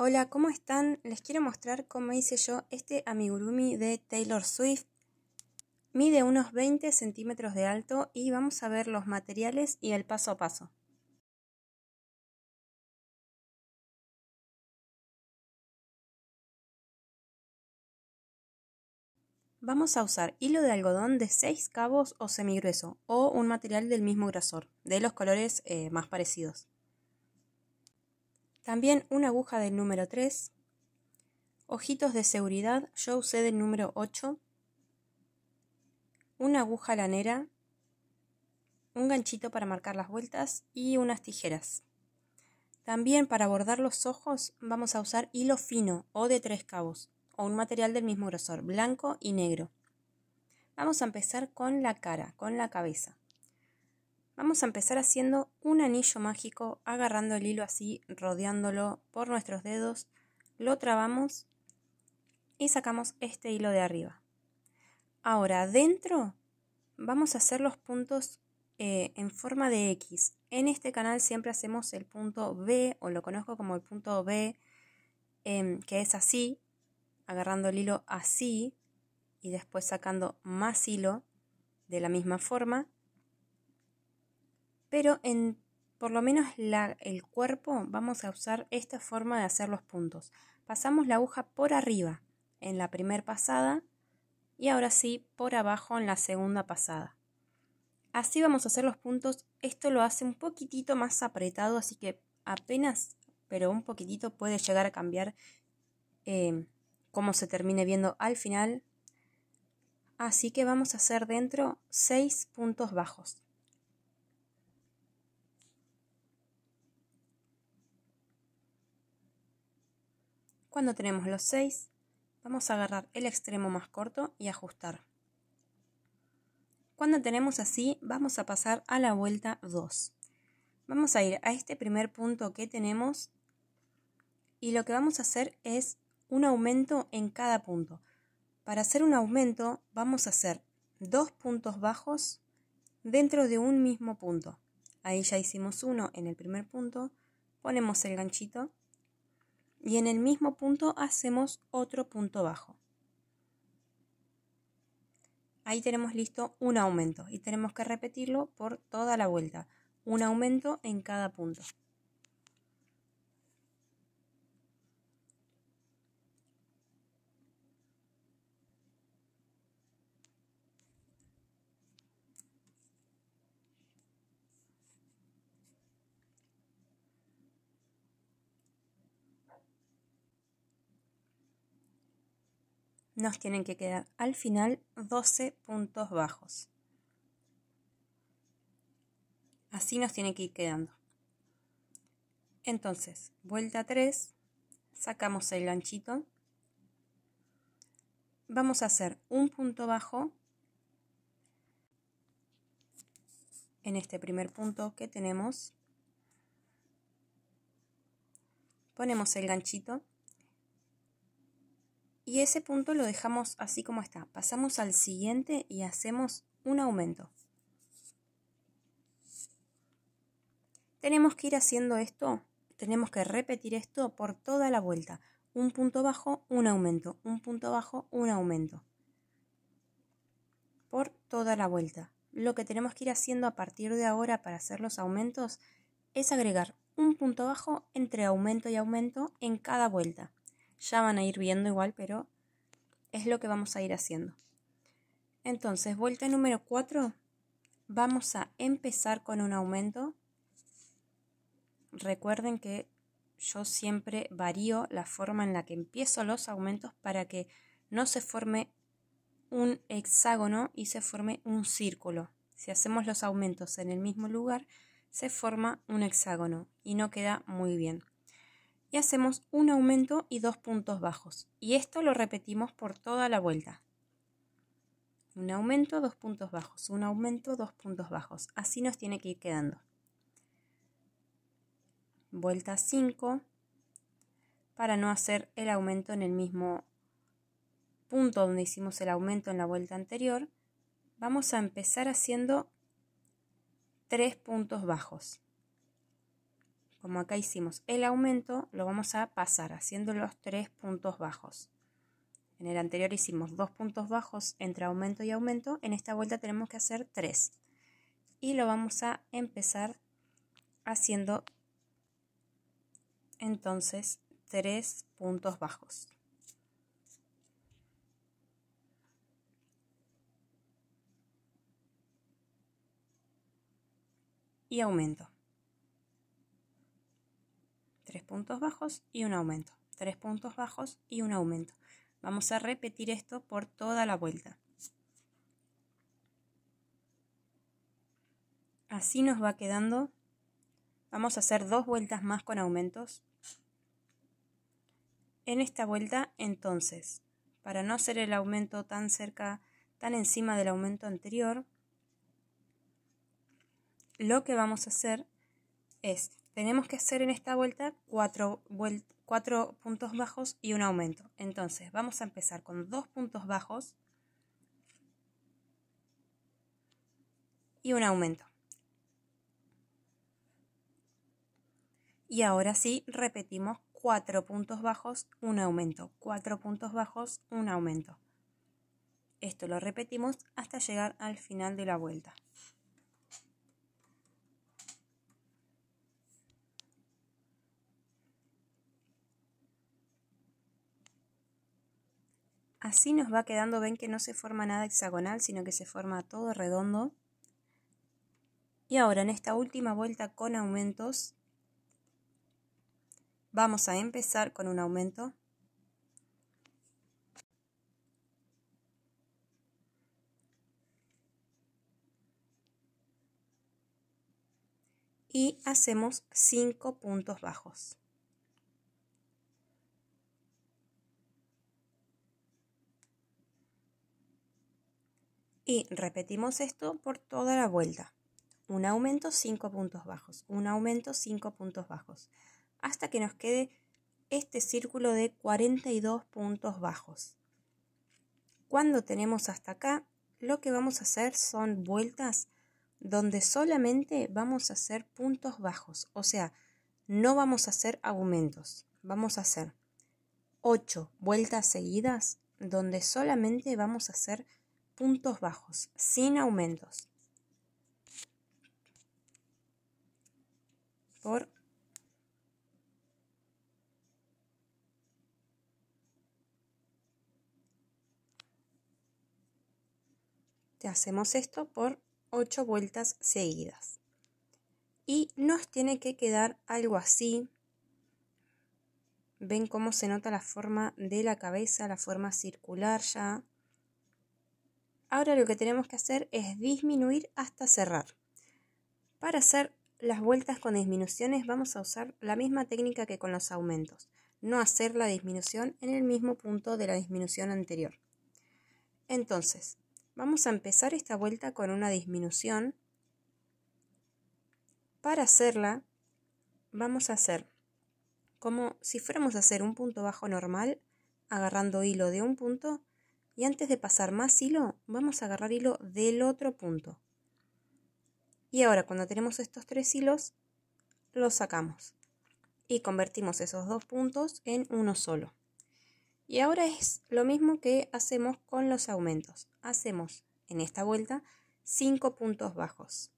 Hola, ¿cómo están? Les quiero mostrar cómo hice yo este amigurumi de Taylor Swift. Mide unos 20 centímetros de alto y vamos a ver los materiales y el paso a paso. Vamos a usar hilo de algodón de 6 cabos o semigrueso o un material del mismo grosor, de los colores eh, más parecidos. También una aguja del número 3. Ojitos de seguridad, yo usé del número 8. Una aguja lanera. Un ganchito para marcar las vueltas y unas tijeras. También para bordar los ojos vamos a usar hilo fino o de tres cabos o un material del mismo grosor, blanco y negro. Vamos a empezar con la cara, con la cabeza. Vamos a empezar haciendo un anillo mágico, agarrando el hilo así, rodeándolo por nuestros dedos, lo trabamos y sacamos este hilo de arriba. Ahora, dentro vamos a hacer los puntos eh, en forma de X. En este canal siempre hacemos el punto B, o lo conozco como el punto B, em, que es así, agarrando el hilo así y después sacando más hilo de la misma forma pero en por lo menos el cuerpo vamos a usar esta forma de hacer los puntos. Pasamos la aguja por arriba en la primer pasada y ahora sí por abajo en la segunda pasada. Así vamos a hacer los puntos. Esto lo hace un poquitito más apretado, así que apenas, pero un poquitito puede llegar a cambiar eh, cómo se termine viendo al final. Así que vamos a hacer dentro 6 puntos bajos. Cuando tenemos los 6, vamos a agarrar el extremo más corto y ajustar. Cuando tenemos así, vamos a pasar a la vuelta 2. Vamos a ir a este primer punto que tenemos y lo que vamos a hacer es un aumento en cada punto. Para hacer un aumento vamos a hacer dos puntos bajos dentro de un mismo punto. Ahí ya hicimos uno en el primer punto, ponemos el ganchito y en el mismo punto hacemos otro punto bajo. Ahí tenemos listo un aumento y tenemos que repetirlo por toda la vuelta, un aumento en cada punto. nos tienen que quedar al final 12 puntos bajos. Así nos tiene que ir quedando. Entonces, vuelta 3, sacamos el ganchito. Vamos a hacer un punto bajo en este primer punto que tenemos. Ponemos el ganchito y ese punto lo dejamos así como está. Pasamos al siguiente y hacemos un aumento. Tenemos que ir haciendo esto, tenemos que repetir esto por toda la vuelta. Un punto bajo, un aumento, un punto bajo, un aumento. Por toda la vuelta. Lo que tenemos que ir haciendo a partir de ahora para hacer los aumentos es agregar un punto bajo entre aumento y aumento en cada vuelta. Ya van a ir viendo igual, pero es lo que vamos a ir haciendo. Entonces, vuelta número 4, vamos a empezar con un aumento. Recuerden que yo siempre varío la forma en la que empiezo los aumentos para que no se forme un hexágono y se forme un círculo. Si hacemos los aumentos en el mismo lugar, se forma un hexágono y no queda muy bien y hacemos un aumento y dos puntos bajos. Y esto lo repetimos por toda la vuelta. Un aumento, dos puntos bajos, un aumento, dos puntos bajos. Así nos tiene que ir quedando. Vuelta 5 para no hacer el aumento en el mismo punto donde hicimos el aumento en la vuelta anterior, vamos a empezar haciendo tres puntos bajos como acá hicimos el aumento, lo vamos a pasar haciendo los tres puntos bajos. En el anterior hicimos dos puntos bajos entre aumento y aumento, en esta vuelta tenemos que hacer tres. Y lo vamos a empezar haciendo entonces tres puntos bajos. Y aumento. Tres puntos bajos y un aumento, Tres puntos bajos y un aumento. Vamos a repetir esto por toda la vuelta. Así nos va quedando. Vamos a hacer dos vueltas más con aumentos. En esta vuelta, entonces, para no hacer el aumento tan cerca, tan encima del aumento anterior, lo que vamos a hacer es tenemos que hacer en esta vuelta cuatro, puntos bajos y un aumento. Entonces, vamos a empezar con dos puntos bajos y un aumento. Y ahora sí, repetimos cuatro puntos bajos, un aumento, cuatro puntos bajos, un aumento. Esto lo repetimos hasta llegar al final de la vuelta. Así nos va quedando, ven que no se forma nada hexagonal, sino que se forma todo redondo. Y ahora en esta última vuelta con aumentos, vamos a empezar con un aumento. Y hacemos 5 puntos bajos. Y repetimos esto por toda la vuelta. Un aumento, cinco puntos bajos. Un aumento, cinco puntos bajos. Hasta que nos quede este círculo de 42 puntos bajos. Cuando tenemos hasta acá, lo que vamos a hacer son vueltas donde solamente vamos a hacer puntos bajos, o sea, no vamos a hacer aumentos, vamos a hacer 8 vueltas seguidas donde solamente vamos a hacer puntos bajos, sin aumentos. Por Te hacemos esto por ocho vueltas seguidas. Y nos tiene que quedar algo así. Ven cómo se nota la forma de la cabeza, la forma circular ya. Ahora lo que tenemos que hacer es disminuir hasta cerrar. Para hacer las vueltas con disminuciones vamos a usar la misma técnica que con los aumentos, no hacer la disminución en el mismo punto de la disminución anterior. Entonces, vamos a empezar esta vuelta con una disminución. Para hacerla, vamos a hacer como si fuéramos a hacer un punto bajo normal, agarrando hilo de un punto y antes de pasar más hilo, vamos a agarrar hilo del otro punto. Y ahora cuando tenemos estos tres hilos, los sacamos. Y convertimos esos dos puntos en uno solo. Y ahora es lo mismo que hacemos con los aumentos. Hacemos en esta vuelta cinco puntos bajos.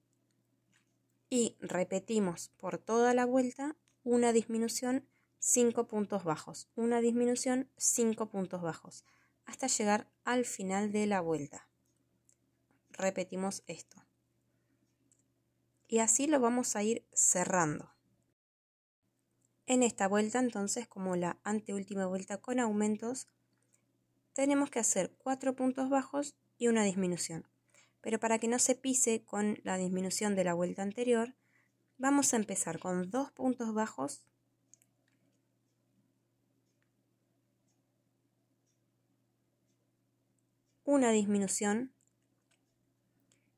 Y repetimos por toda la vuelta una disminución 5 puntos bajos, una disminución 5 puntos bajos hasta llegar al final de la vuelta. Repetimos esto. Y así lo vamos a ir cerrando. En esta vuelta entonces, como la anteúltima vuelta con aumentos, tenemos que hacer cuatro puntos bajos y una disminución. Pero para que no se pise con la disminución de la vuelta anterior, vamos a empezar con dos puntos bajos una disminución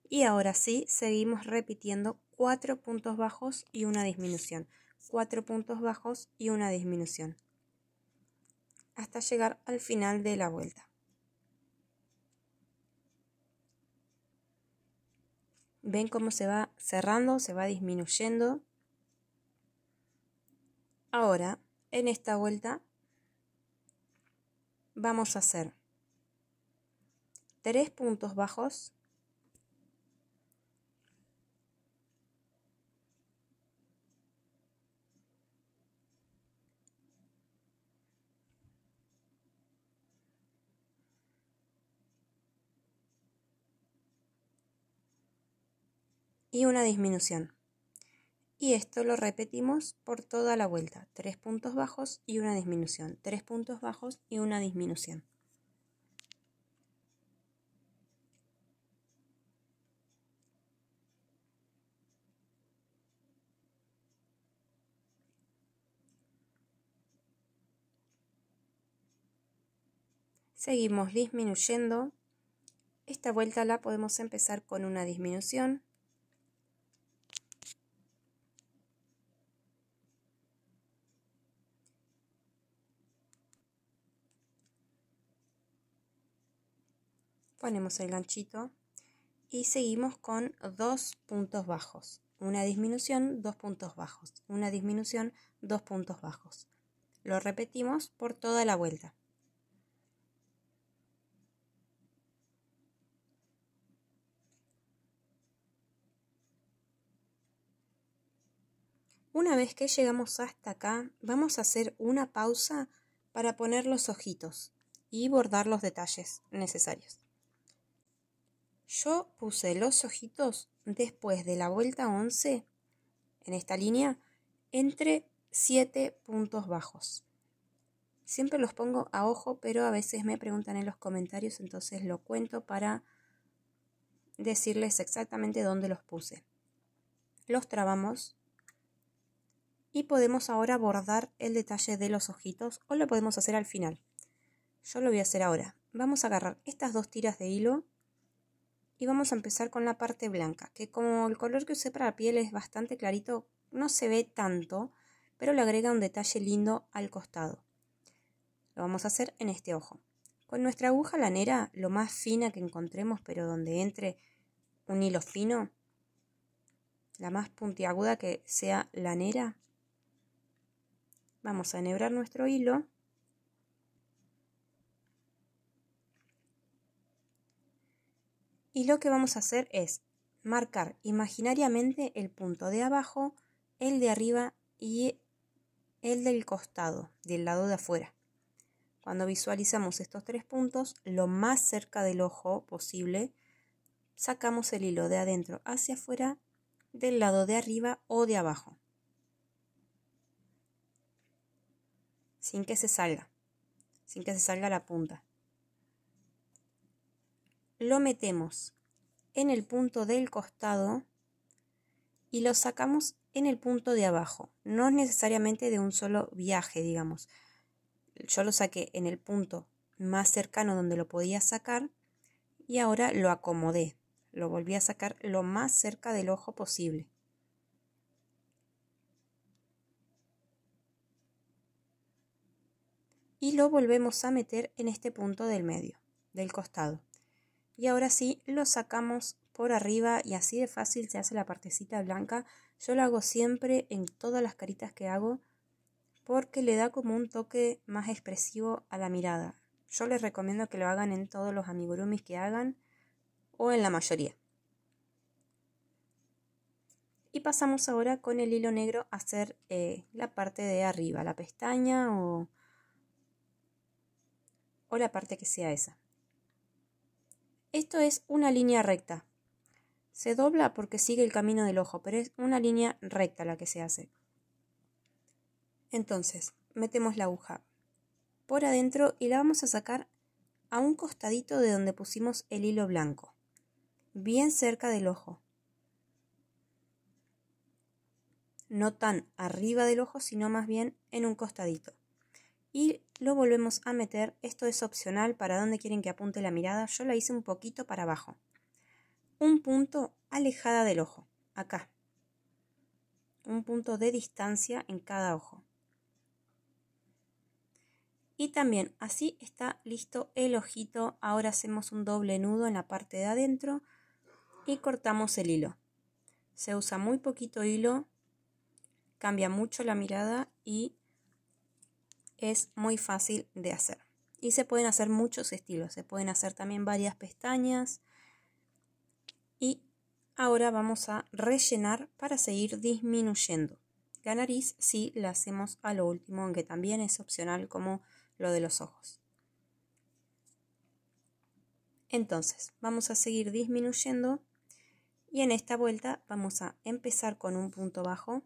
y ahora sí seguimos repitiendo cuatro puntos bajos y una disminución, cuatro puntos bajos y una disminución hasta llegar al final de la vuelta. Ven cómo se va cerrando, se va disminuyendo. Ahora, en esta vuelta, vamos a hacer tres puntos bajos, y una disminución. Y esto lo repetimos por toda la vuelta. Tres puntos bajos y una disminución. Tres puntos bajos y una disminución. Seguimos disminuyendo. Esta vuelta la podemos empezar con una disminución. Ponemos el ganchito y seguimos con dos puntos bajos. Una disminución, dos puntos bajos. Una disminución, dos puntos bajos. Lo repetimos por toda la vuelta. Una vez que llegamos hasta acá, vamos a hacer una pausa para poner los ojitos y bordar los detalles necesarios. Yo puse los ojitos después de la vuelta 11, en esta línea, entre 7 puntos bajos. Siempre los pongo a ojo, pero a veces me preguntan en los comentarios, entonces lo cuento para decirles exactamente dónde los puse. Los trabamos y podemos ahora abordar el detalle de los ojitos o lo podemos hacer al final. Yo lo voy a hacer ahora. Vamos a agarrar estas dos tiras de hilo y vamos a empezar con la parte blanca, que como el color que usé para la piel es bastante clarito, no se ve tanto, pero le agrega un detalle lindo al costado. Lo vamos a hacer en este ojo. Con nuestra aguja lanera, lo más fina que encontremos, pero donde entre un hilo fino, la más puntiaguda que sea lanera, Vamos a enhebrar nuestro hilo. Y lo que vamos a hacer es marcar imaginariamente el punto de abajo, el de arriba y el del costado, del lado de afuera. Cuando visualizamos estos tres puntos, lo más cerca del ojo posible, sacamos el hilo de adentro hacia afuera, del lado de arriba o de abajo. sin que se salga, sin que se salga la punta. Lo metemos en el punto del costado y lo sacamos en el punto de abajo, no necesariamente de un solo viaje, digamos. Yo lo saqué en el punto más cercano donde lo podía sacar y ahora lo acomodé. Lo volví a sacar lo más cerca del ojo posible. y lo volvemos a meter en este punto del medio, del costado. Y ahora sí, lo sacamos por arriba y así de fácil se hace la partecita blanca. Yo lo hago siempre en todas las caritas que hago porque le da como un toque más expresivo a la mirada. Yo les recomiendo que lo hagan en todos los amigurumis que hagan o en la mayoría. Y pasamos ahora con el hilo negro a hacer eh, la parte de arriba, la pestaña o o la parte que sea esa. Esto es una línea recta. Se dobla porque sigue el camino del ojo, pero es una línea recta la que se hace. Entonces, metemos la aguja por adentro y la vamos a sacar a un costadito de donde pusimos el hilo blanco, bien cerca del ojo. No tan arriba del ojo, sino más bien en un costadito y lo volvemos a meter. Esto es opcional para donde quieren que apunte la mirada. Yo la hice un poquito para abajo. Un punto alejada del ojo, acá. Un punto de distancia en cada ojo. Y también así está listo el ojito. Ahora hacemos un doble nudo en la parte de adentro y cortamos el hilo. Se usa muy poquito hilo, cambia mucho la mirada y es muy fácil de hacer. Y se pueden hacer muchos estilos, se pueden hacer también varias pestañas. Y ahora vamos a rellenar para seguir disminuyendo. La nariz si la hacemos a lo último, aunque también es opcional como lo de los ojos. Entonces, vamos a seguir disminuyendo y en esta vuelta vamos a empezar con un punto bajo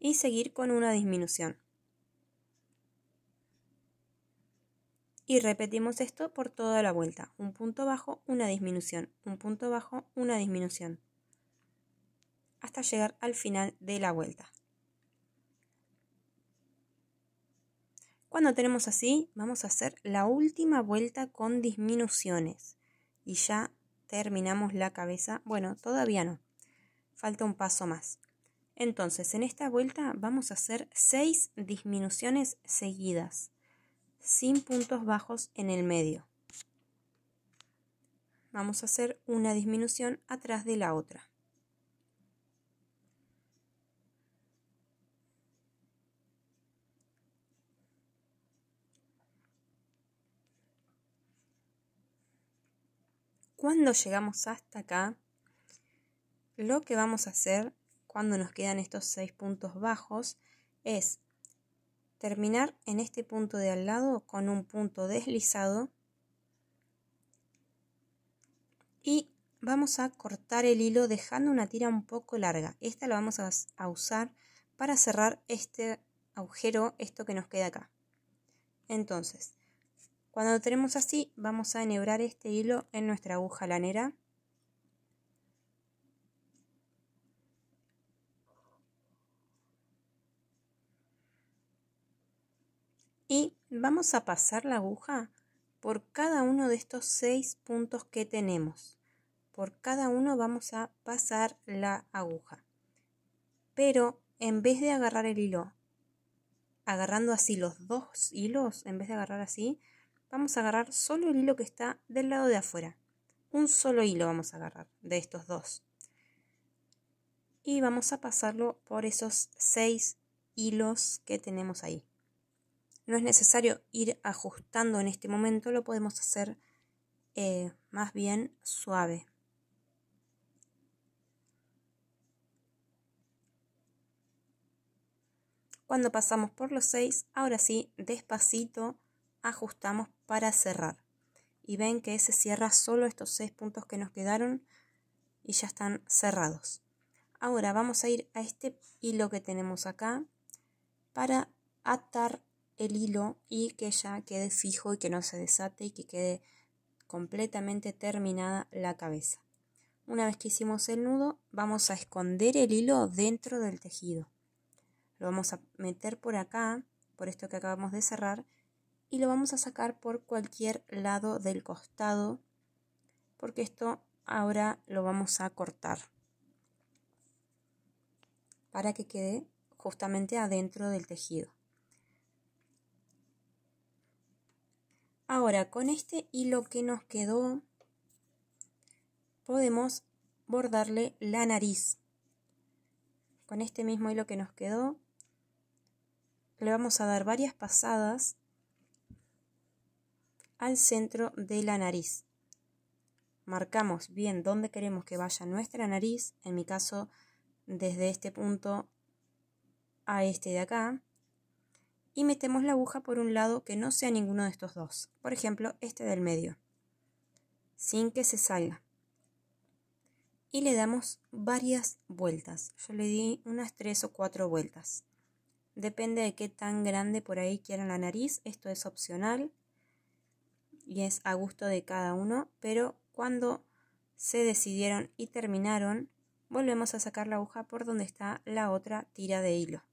y seguir con una disminución. Y repetimos esto por toda la vuelta. Un punto bajo, una disminución. Un punto bajo, una disminución. Hasta llegar al final de la vuelta. Cuando tenemos así, vamos a hacer la última vuelta con disminuciones. Y ya terminamos la cabeza. Bueno, todavía no. Falta un paso más. Entonces, en esta vuelta vamos a hacer 6 disminuciones seguidas, sin puntos bajos en el medio. Vamos a hacer una disminución atrás de la otra. Cuando llegamos hasta acá, lo que vamos a hacer cuando nos quedan estos seis puntos bajos es terminar en este punto de al lado con un punto deslizado y vamos a cortar el hilo dejando una tira un poco larga. Esta la vamos a usar para cerrar este agujero, esto que nos queda acá. Entonces, cuando lo tenemos así, vamos a enhebrar este hilo en nuestra aguja lanera. Y vamos a pasar la aguja por cada uno de estos seis puntos que tenemos. Por cada uno vamos a pasar la aguja. Pero en vez de agarrar el hilo, agarrando así los dos hilos, en vez de agarrar así, vamos a agarrar solo el hilo que está del lado de afuera. Un solo hilo vamos a agarrar de estos dos. Y vamos a pasarlo por esos seis hilos que tenemos ahí no es necesario ir ajustando en este momento, lo podemos hacer eh, más bien suave. Cuando pasamos por los 6, ahora sí, despacito ajustamos para cerrar. Y ven que se cierra solo estos seis puntos que nos quedaron y ya están cerrados. Ahora vamos a ir a este hilo que tenemos acá para atar el hilo y que ya quede fijo y que no se desate y que quede completamente terminada la cabeza. Una vez que hicimos el nudo, vamos a esconder el hilo dentro del tejido. Lo vamos a meter por acá, por esto que acabamos de cerrar, y lo vamos a sacar por cualquier lado del costado, porque esto ahora lo vamos a cortar para que quede justamente adentro del tejido. Ahora, con este hilo que nos quedó, podemos bordarle la nariz. Con este mismo hilo que nos quedó, le vamos a dar varias pasadas al centro de la nariz. Marcamos bien dónde queremos que vaya nuestra nariz, en mi caso desde este punto a este de acá y metemos la aguja por un lado que no sea ninguno de estos dos, por ejemplo, este del medio, sin que se salga. Y le damos varias vueltas. Yo le di unas tres o cuatro vueltas. Depende de qué tan grande por ahí quieran la nariz. Esto es opcional y es a gusto de cada uno. Pero cuando se decidieron y terminaron, volvemos a sacar la aguja por donde está la otra tira de hilo.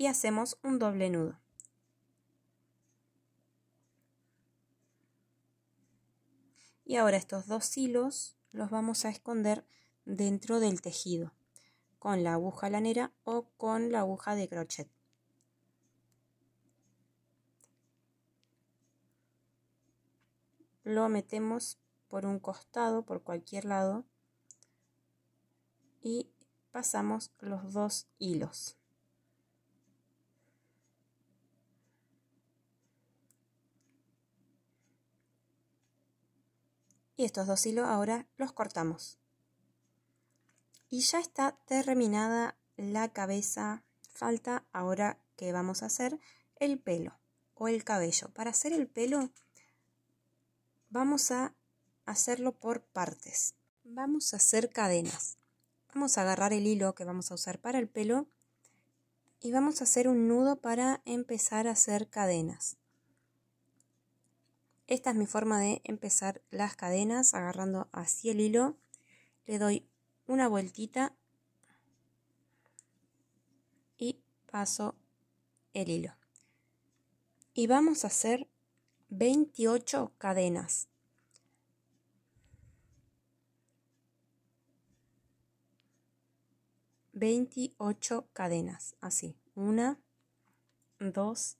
y hacemos un doble nudo. Y ahora estos dos hilos los vamos a esconder dentro del tejido con la aguja lanera o con la aguja de crochet. Lo metemos por un costado, por cualquier lado y pasamos los dos hilos. y estos dos hilos ahora los cortamos. Y ya está terminada la cabeza, falta ahora que vamos a hacer el pelo o el cabello. Para hacer el pelo vamos a hacerlo por partes. Vamos a hacer cadenas. Vamos a agarrar el hilo que vamos a usar para el pelo y vamos a hacer un nudo para empezar a hacer cadenas. Esta es mi forma de empezar las cadenas agarrando así el hilo. Le doy una vueltita y paso el hilo. Y vamos a hacer 28 cadenas. 28 cadenas, así, una, dos,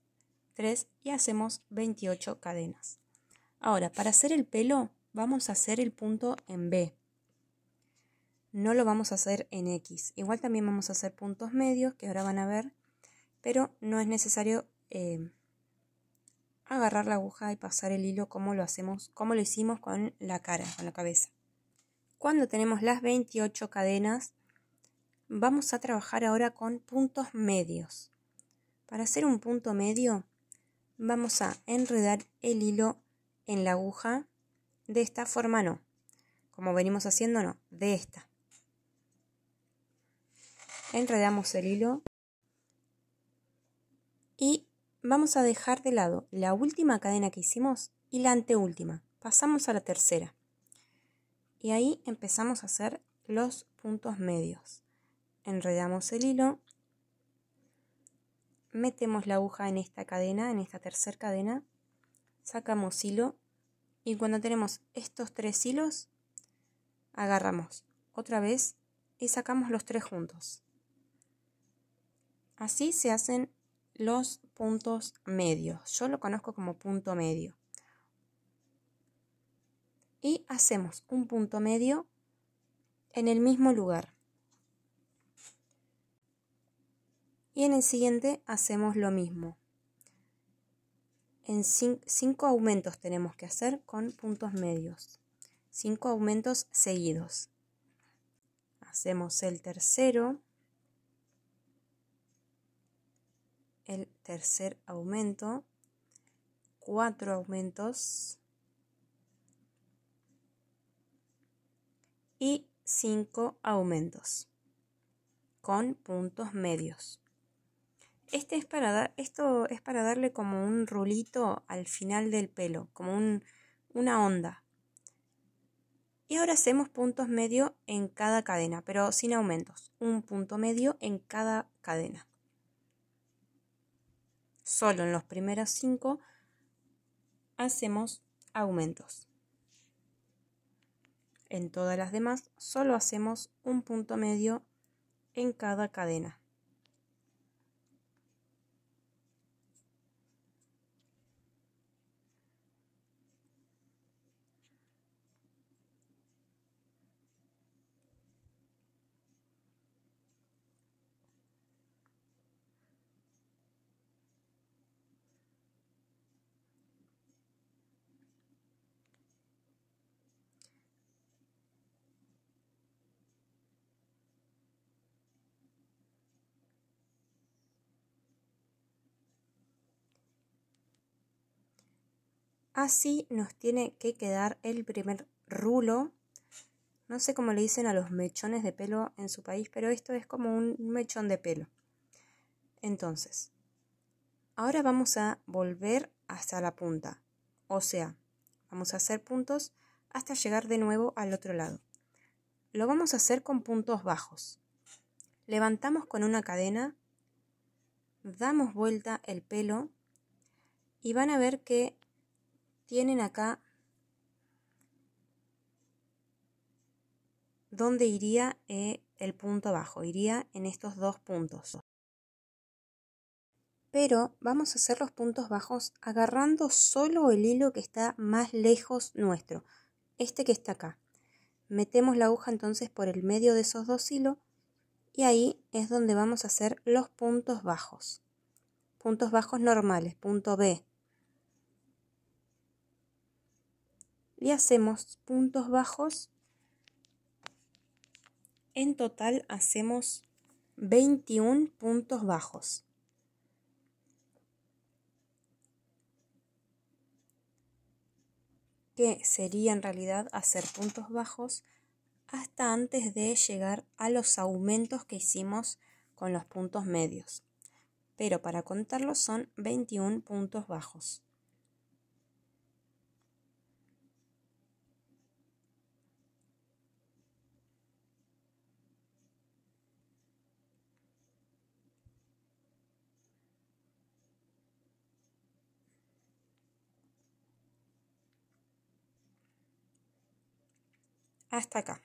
tres y hacemos 28 cadenas. Ahora, para hacer el pelo vamos a hacer el punto en B. No lo vamos a hacer en X. Igual también vamos a hacer puntos medios que ahora van a ver, pero no es necesario eh, agarrar la aguja y pasar el hilo como lo hacemos, como lo hicimos con la cara, con la cabeza. Cuando tenemos las 28 cadenas, vamos a trabajar ahora con puntos medios. Para hacer un punto medio, vamos a enredar el hilo en la aguja. De esta forma no. Como venimos haciendo, no. De esta. Enredamos el hilo. Y vamos a dejar de lado la última cadena que hicimos y la anteúltima. Pasamos a la tercera. Y ahí empezamos a hacer los puntos medios. Enredamos el hilo metemos la aguja en esta cadena, en esta tercera cadena, sacamos hilo y cuando tenemos estos tres hilos, agarramos otra vez y sacamos los tres juntos. Así se hacen los puntos medios. Yo lo conozco como punto medio. Y hacemos un punto medio en el mismo lugar. Y en el siguiente hacemos lo mismo. En 5 aumentos tenemos que hacer con puntos medios. 5 aumentos seguidos. Hacemos el tercero. El tercer aumento. 4 aumentos. Y 5 aumentos con puntos medios. Este es para dar, esto es para darle como un rulito al final del pelo, como una onda. Y ahora hacemos puntos medio en cada cadena, pero sin aumentos. Un punto medio en cada cadena. Solo en los primeros cinco hacemos aumentos. En todas las demás solo hacemos un punto medio en cada cadena. Así nos tiene que quedar el primer rulo. No sé cómo le dicen a los mechones de pelo en su país, pero esto es como un mechón de pelo. Entonces, ahora vamos a volver hasta la punta. O sea, vamos a hacer puntos hasta llegar de nuevo al otro lado. Lo vamos a hacer con puntos bajos. Levantamos con una cadena, damos vuelta el pelo y van a ver que tienen acá dónde iría eh, el punto bajo, iría en estos dos puntos. Pero vamos a hacer los puntos bajos agarrando solo el hilo que está más lejos nuestro, este que está acá. Metemos la aguja entonces por el medio de esos dos hilos y ahí es donde vamos a hacer los puntos bajos. Puntos bajos normales, punto B, Y hacemos puntos bajos. En total hacemos 21 puntos bajos. Que sería en realidad hacer puntos bajos hasta antes de llegar a los aumentos que hicimos con los puntos medios. Pero para contarlos son 21 puntos bajos. hasta acá.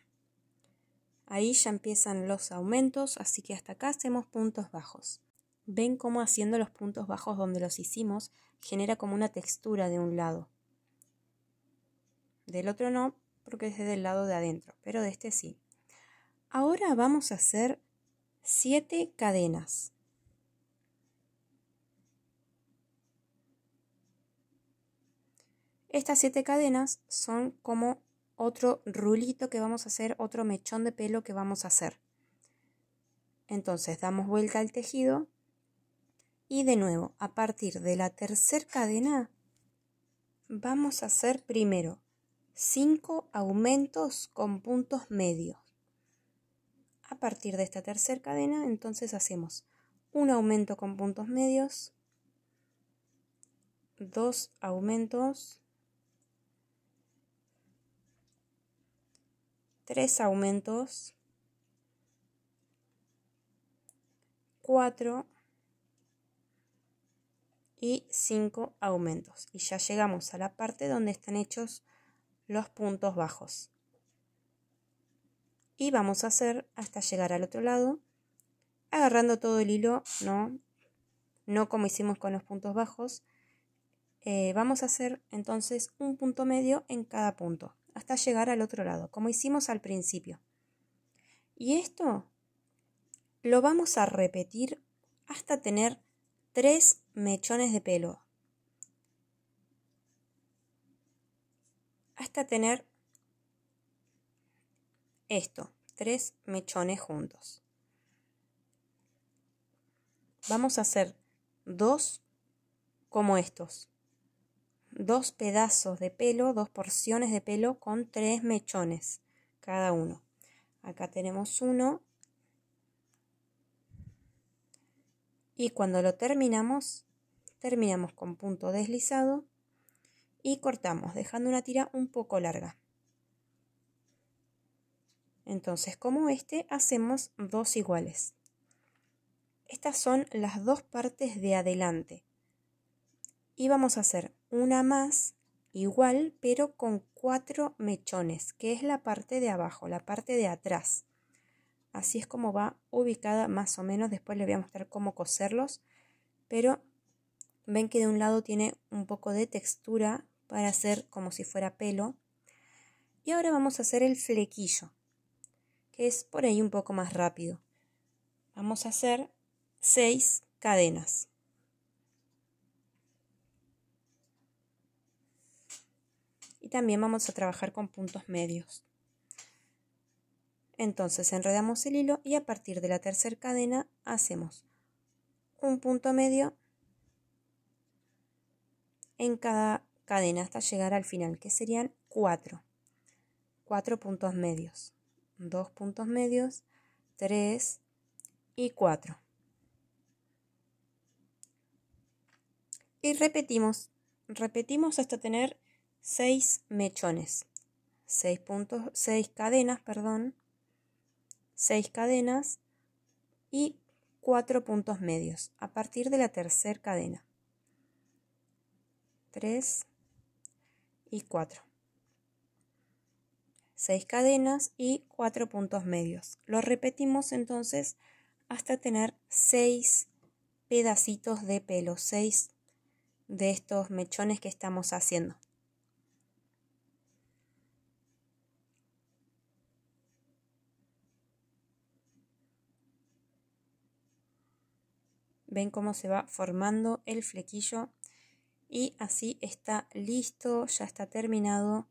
Ahí ya empiezan los aumentos, así que hasta acá hacemos puntos bajos. Ven cómo haciendo los puntos bajos donde los hicimos genera como una textura de un lado. Del otro no, porque es del lado de adentro, pero de este sí. Ahora vamos a hacer siete cadenas. Estas siete cadenas son como otro rulito que vamos a hacer, otro mechón de pelo que vamos a hacer. Entonces damos vuelta al tejido y de nuevo a partir de la tercera cadena vamos a hacer primero cinco aumentos con puntos medios. A partir de esta tercera cadena entonces hacemos un aumento con puntos medios, dos aumentos, tres aumentos, 4 y 5 aumentos. Y ya llegamos a la parte donde están hechos los puntos bajos. Y vamos a hacer hasta llegar al otro lado, agarrando todo el hilo, no, no como hicimos con los puntos bajos. Eh, vamos a hacer entonces un punto medio en cada punto hasta llegar al otro lado, como hicimos al principio. Y esto lo vamos a repetir hasta tener tres mechones de pelo. Hasta tener esto, tres mechones juntos. Vamos a hacer dos como estos dos pedazos de pelo, dos porciones de pelo con tres mechones cada uno. Acá tenemos uno. Y cuando lo terminamos, terminamos con punto deslizado y cortamos, dejando una tira un poco larga. Entonces, como este, hacemos dos iguales. Estas son las dos partes de adelante. Y vamos a hacer una más igual pero con cuatro mechones, que es la parte de abajo, la parte de atrás. Así es como va ubicada más o menos, después les voy a mostrar cómo coserlos, pero ven que de un lado tiene un poco de textura para hacer como si fuera pelo. Y ahora vamos a hacer el flequillo, que es por ahí un poco más rápido. Vamos a hacer seis cadenas. y también vamos a trabajar con puntos medios. Entonces enredamos el hilo y a partir de la tercera cadena hacemos un punto medio en cada cadena hasta llegar al final, que serían 4. cuatro puntos medios. dos puntos medios, tres y cuatro Y repetimos, repetimos hasta tener 6 mechones, 6 puntos, 6 cadenas, perdón, 6 cadenas y 4 puntos medios a partir de la tercera cadena. 3 y 4. 6 cadenas y 4 puntos medios. Lo repetimos entonces hasta tener 6 pedacitos de pelo, 6 de estos mechones que estamos haciendo. ven cómo se va formando el flequillo y así está listo, ya está terminado.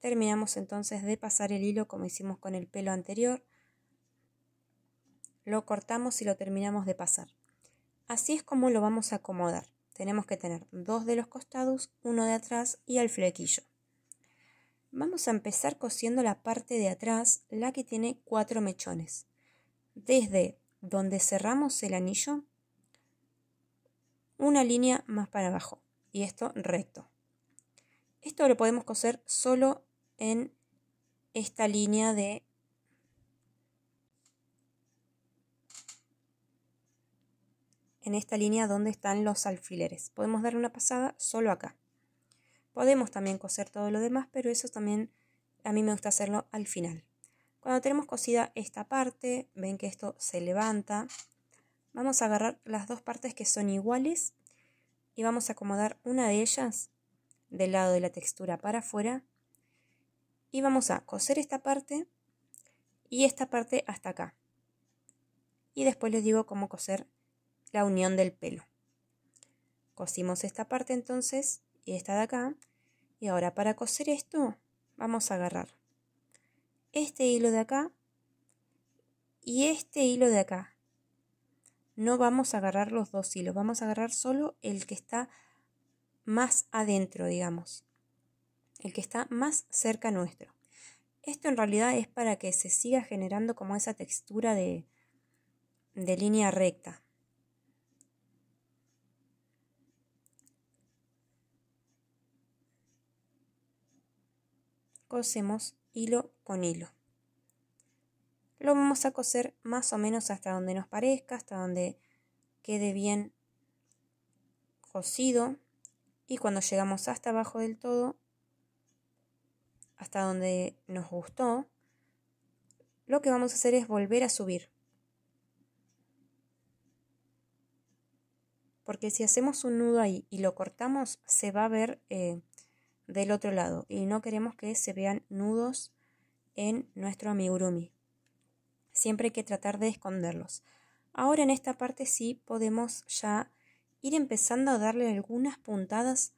Terminamos entonces de pasar el hilo como hicimos con el pelo anterior. Lo cortamos y lo terminamos de pasar. Así es como lo vamos a acomodar. Tenemos que tener dos de los costados, uno de atrás y al flequillo. Vamos a empezar cosiendo la parte de atrás, la que tiene cuatro mechones. Desde donde cerramos el anillo, una línea más para abajo y esto recto. Esto lo podemos coser solo en esta línea de en esta línea donde están los alfileres. Podemos dar una pasada solo acá. Podemos también coser todo lo demás, pero eso también a mí me gusta hacerlo al final. Cuando tenemos cosida esta parte, ven que esto se levanta, vamos a agarrar las dos partes que son iguales y vamos a acomodar una de ellas del lado de la textura para afuera y vamos a coser esta parte y esta parte hasta acá. Y después les digo cómo coser la unión del pelo. Cosimos esta parte entonces y esta de acá. Y ahora para coser esto vamos a agarrar este hilo de acá y este hilo de acá. No vamos a agarrar los dos hilos, vamos a agarrar solo el que está más adentro, digamos, el que está más cerca nuestro. Esto en realidad es para que se siga generando como esa textura de, línea recta. Cosemos hilo con hilo. Lo vamos a coser más o menos hasta donde nos parezca, hasta donde quede bien cosido. Y cuando llegamos hasta abajo del todo, hasta donde nos gustó, lo que vamos a hacer es volver a subir. Porque si hacemos un nudo ahí y lo cortamos, se va a ver eh, del otro lado y no queremos que se vean nudos en nuestro amigurumi. Siempre hay que tratar de esconderlos. Ahora en esta parte sí podemos ya ir empezando a darle algunas puntadas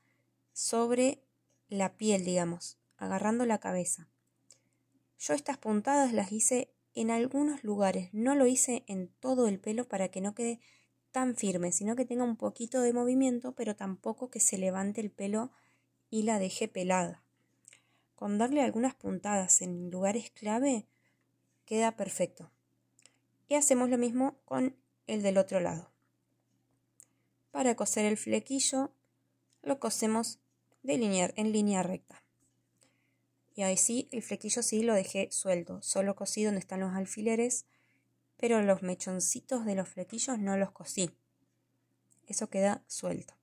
sobre la piel, digamos, agarrando la cabeza. Yo estas puntadas las hice en algunos lugares, no lo hice en todo el pelo para que no quede tan firme, sino que tenga un poquito de movimiento, pero tampoco que se levante el pelo y la dejé pelada. Con darle algunas puntadas en lugares clave queda perfecto. Y hacemos lo mismo con el del otro lado. Para coser el flequillo lo cosemos de en línea recta. Y ahí sí, el flequillo sí lo dejé suelto, solo cosí donde están los alfileres, pero los mechoncitos de los flequillos no los cosí. Eso queda suelto.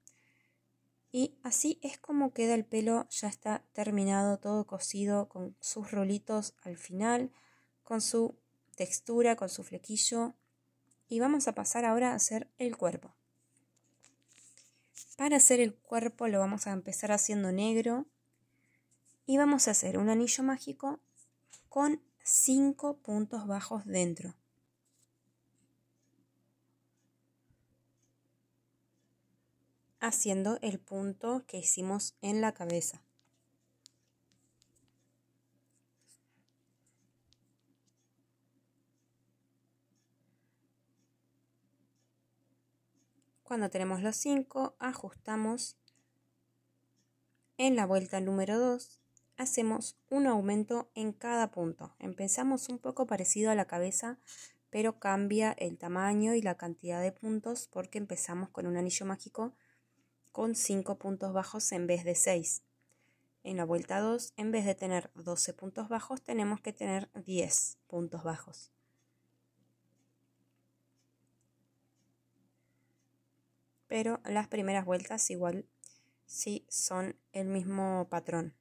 Y así es como queda el pelo, ya está terminado, todo cosido, con sus rolitos al final, con su textura, con su flequillo. Y vamos a pasar ahora a hacer el cuerpo. Para hacer el cuerpo lo vamos a empezar haciendo negro. Y vamos a hacer un anillo mágico con 5 puntos bajos dentro. haciendo el punto que hicimos en la cabeza. Cuando tenemos los 5, ajustamos. En la vuelta número 2, hacemos un aumento en cada punto. Empezamos un poco parecido a la cabeza, pero cambia el tamaño y la cantidad de puntos porque empezamos con un anillo mágico con 5 puntos bajos en vez de 6. En la vuelta 2, en vez de tener 12 puntos bajos, tenemos que tener 10 puntos bajos. Pero las primeras vueltas igual sí son el mismo patrón.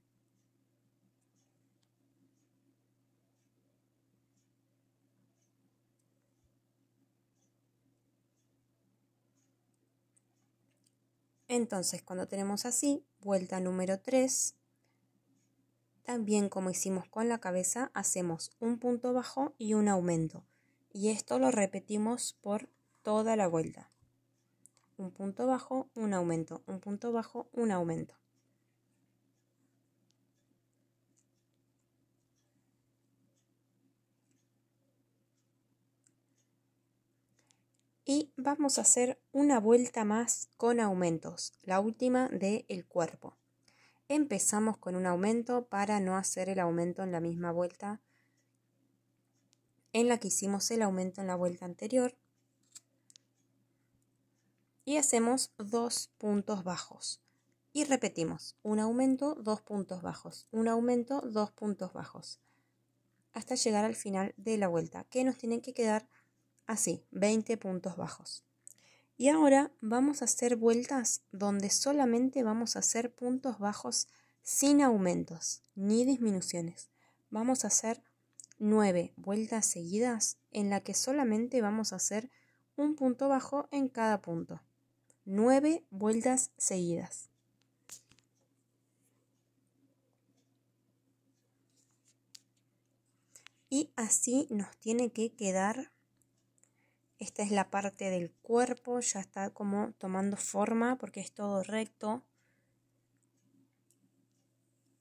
Entonces, cuando tenemos así, vuelta número 3, también como hicimos con la cabeza, hacemos un punto bajo y un aumento. Y esto lo repetimos por toda la vuelta. Un punto bajo, un aumento, un punto bajo, un aumento. y vamos a hacer una vuelta más con aumentos, la última del el cuerpo. Empezamos con un aumento para no hacer el aumento en la misma vuelta en la que hicimos el aumento en la vuelta anterior y hacemos dos puntos bajos y repetimos un aumento, dos puntos bajos, un aumento, dos puntos bajos hasta llegar al final de la vuelta que nos tienen que quedar Así, 20 puntos bajos. Y ahora vamos a hacer vueltas donde solamente vamos a hacer puntos bajos sin aumentos ni disminuciones. Vamos a hacer 9 vueltas seguidas en la que solamente vamos a hacer un punto bajo en cada punto. 9 vueltas seguidas. Y así nos tiene que quedar esta es la parte del cuerpo, ya está como tomando forma porque es todo recto.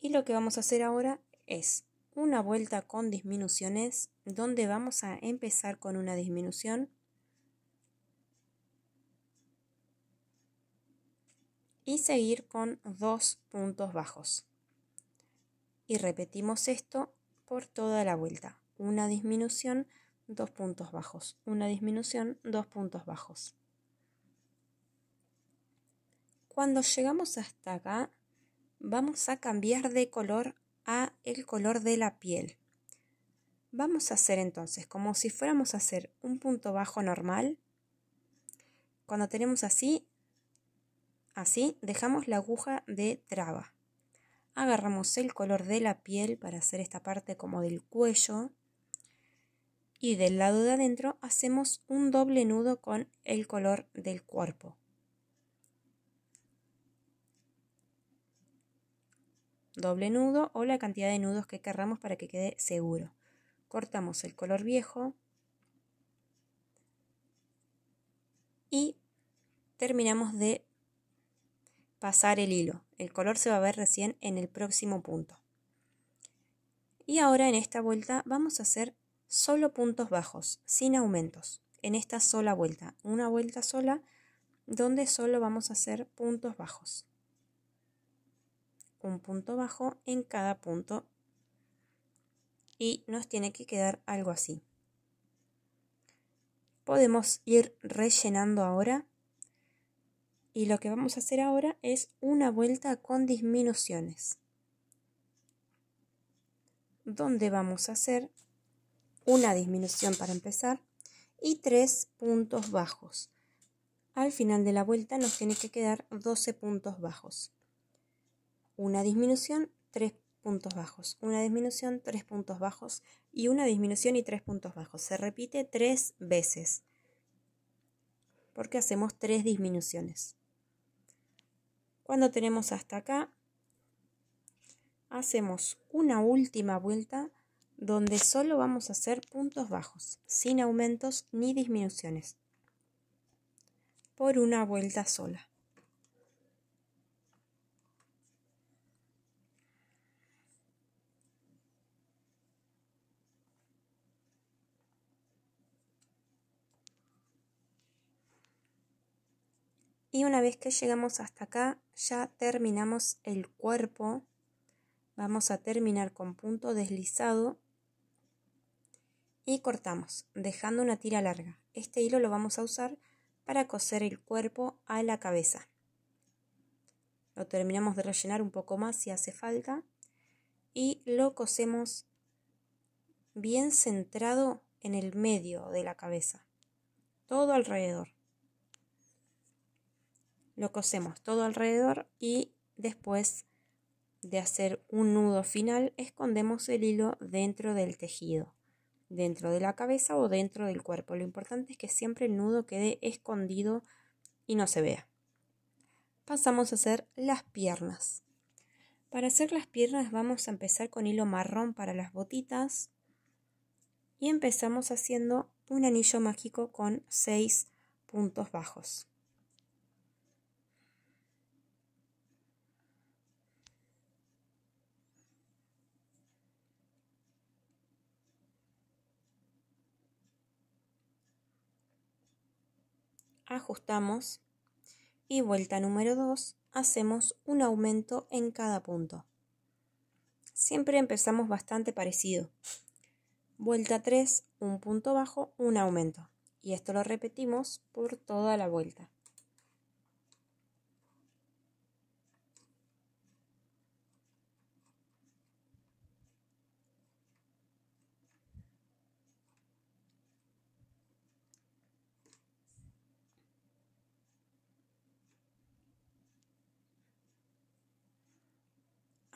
Y lo que vamos a hacer ahora es una vuelta con disminuciones donde vamos a empezar con una disminución y seguir con dos puntos bajos. Y repetimos esto por toda la vuelta. Una disminución dos puntos bajos. Una disminución, dos puntos bajos. Cuando llegamos hasta acá, vamos a cambiar de color a el color de la piel. Vamos a hacer entonces como si fuéramos a hacer un punto bajo normal. Cuando tenemos así, así, dejamos la aguja de traba. Agarramos el color de la piel para hacer esta parte como del cuello y del lado de adentro hacemos un doble nudo con el color del cuerpo. Doble nudo o la cantidad de nudos que querramos para que quede seguro. Cortamos el color viejo y terminamos de pasar el hilo. El color se va a ver recién en el próximo punto. Y ahora en esta vuelta vamos a hacer solo puntos bajos, sin aumentos, en esta sola vuelta, una vuelta sola donde solo vamos a hacer puntos bajos. Un punto bajo en cada punto y nos tiene que quedar algo así. Podemos ir rellenando ahora y lo que vamos a hacer ahora es una vuelta con disminuciones donde vamos a hacer una disminución para empezar y tres puntos bajos. Al final de la vuelta nos tiene que quedar 12 puntos bajos. Una disminución, tres puntos bajos. Una disminución, tres puntos bajos. Y una disminución y tres puntos bajos. Se repite tres veces. Porque hacemos tres disminuciones. Cuando tenemos hasta acá, hacemos una última vuelta donde solo vamos a hacer puntos bajos, sin aumentos ni disminuciones, por una vuelta sola. Y una vez que llegamos hasta acá, ya terminamos el cuerpo. Vamos a terminar con punto deslizado y cortamos, dejando una tira larga. Este hilo lo vamos a usar para coser el cuerpo a la cabeza. Lo terminamos de rellenar un poco más si hace falta y lo cosemos bien centrado en el medio de la cabeza, todo alrededor. Lo cosemos todo alrededor y después de hacer un nudo final escondemos el hilo dentro del tejido dentro de la cabeza o dentro del cuerpo. Lo importante es que siempre el nudo quede escondido y no se vea. Pasamos a hacer las piernas. Para hacer las piernas vamos a empezar con hilo marrón para las botitas y empezamos haciendo un anillo mágico con 6 puntos bajos. ajustamos y vuelta número 2 hacemos un aumento en cada punto. Siempre empezamos bastante parecido. Vuelta 3, un punto bajo, un aumento. Y esto lo repetimos por toda la vuelta.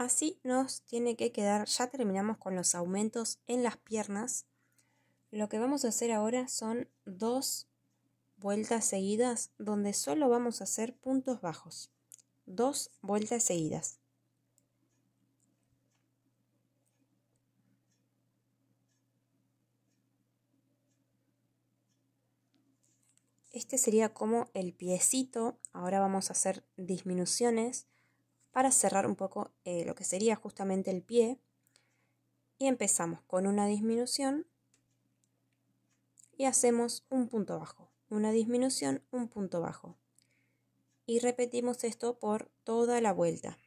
Así nos tiene que quedar, ya terminamos con los aumentos en las piernas. Lo que vamos a hacer ahora son dos vueltas seguidas donde solo vamos a hacer puntos bajos. Dos vueltas seguidas. Este sería como el piecito. Ahora vamos a hacer disminuciones para cerrar un poco eh, lo que sería justamente el pie. Y empezamos con una disminución y hacemos un punto bajo, una disminución, un punto bajo. Y repetimos esto por toda la vuelta.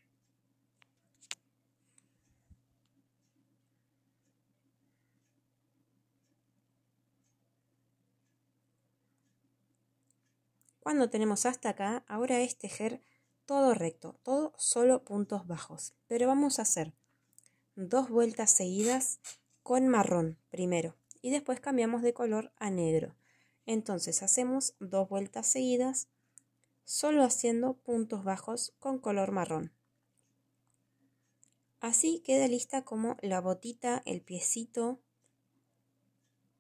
Cuando tenemos hasta acá, ahora es tejer todo recto, todo solo puntos bajos. Pero vamos a hacer dos vueltas seguidas con marrón primero y después cambiamos de color a negro. Entonces hacemos dos vueltas seguidas solo haciendo puntos bajos con color marrón. Así queda lista como la botita, el piecito.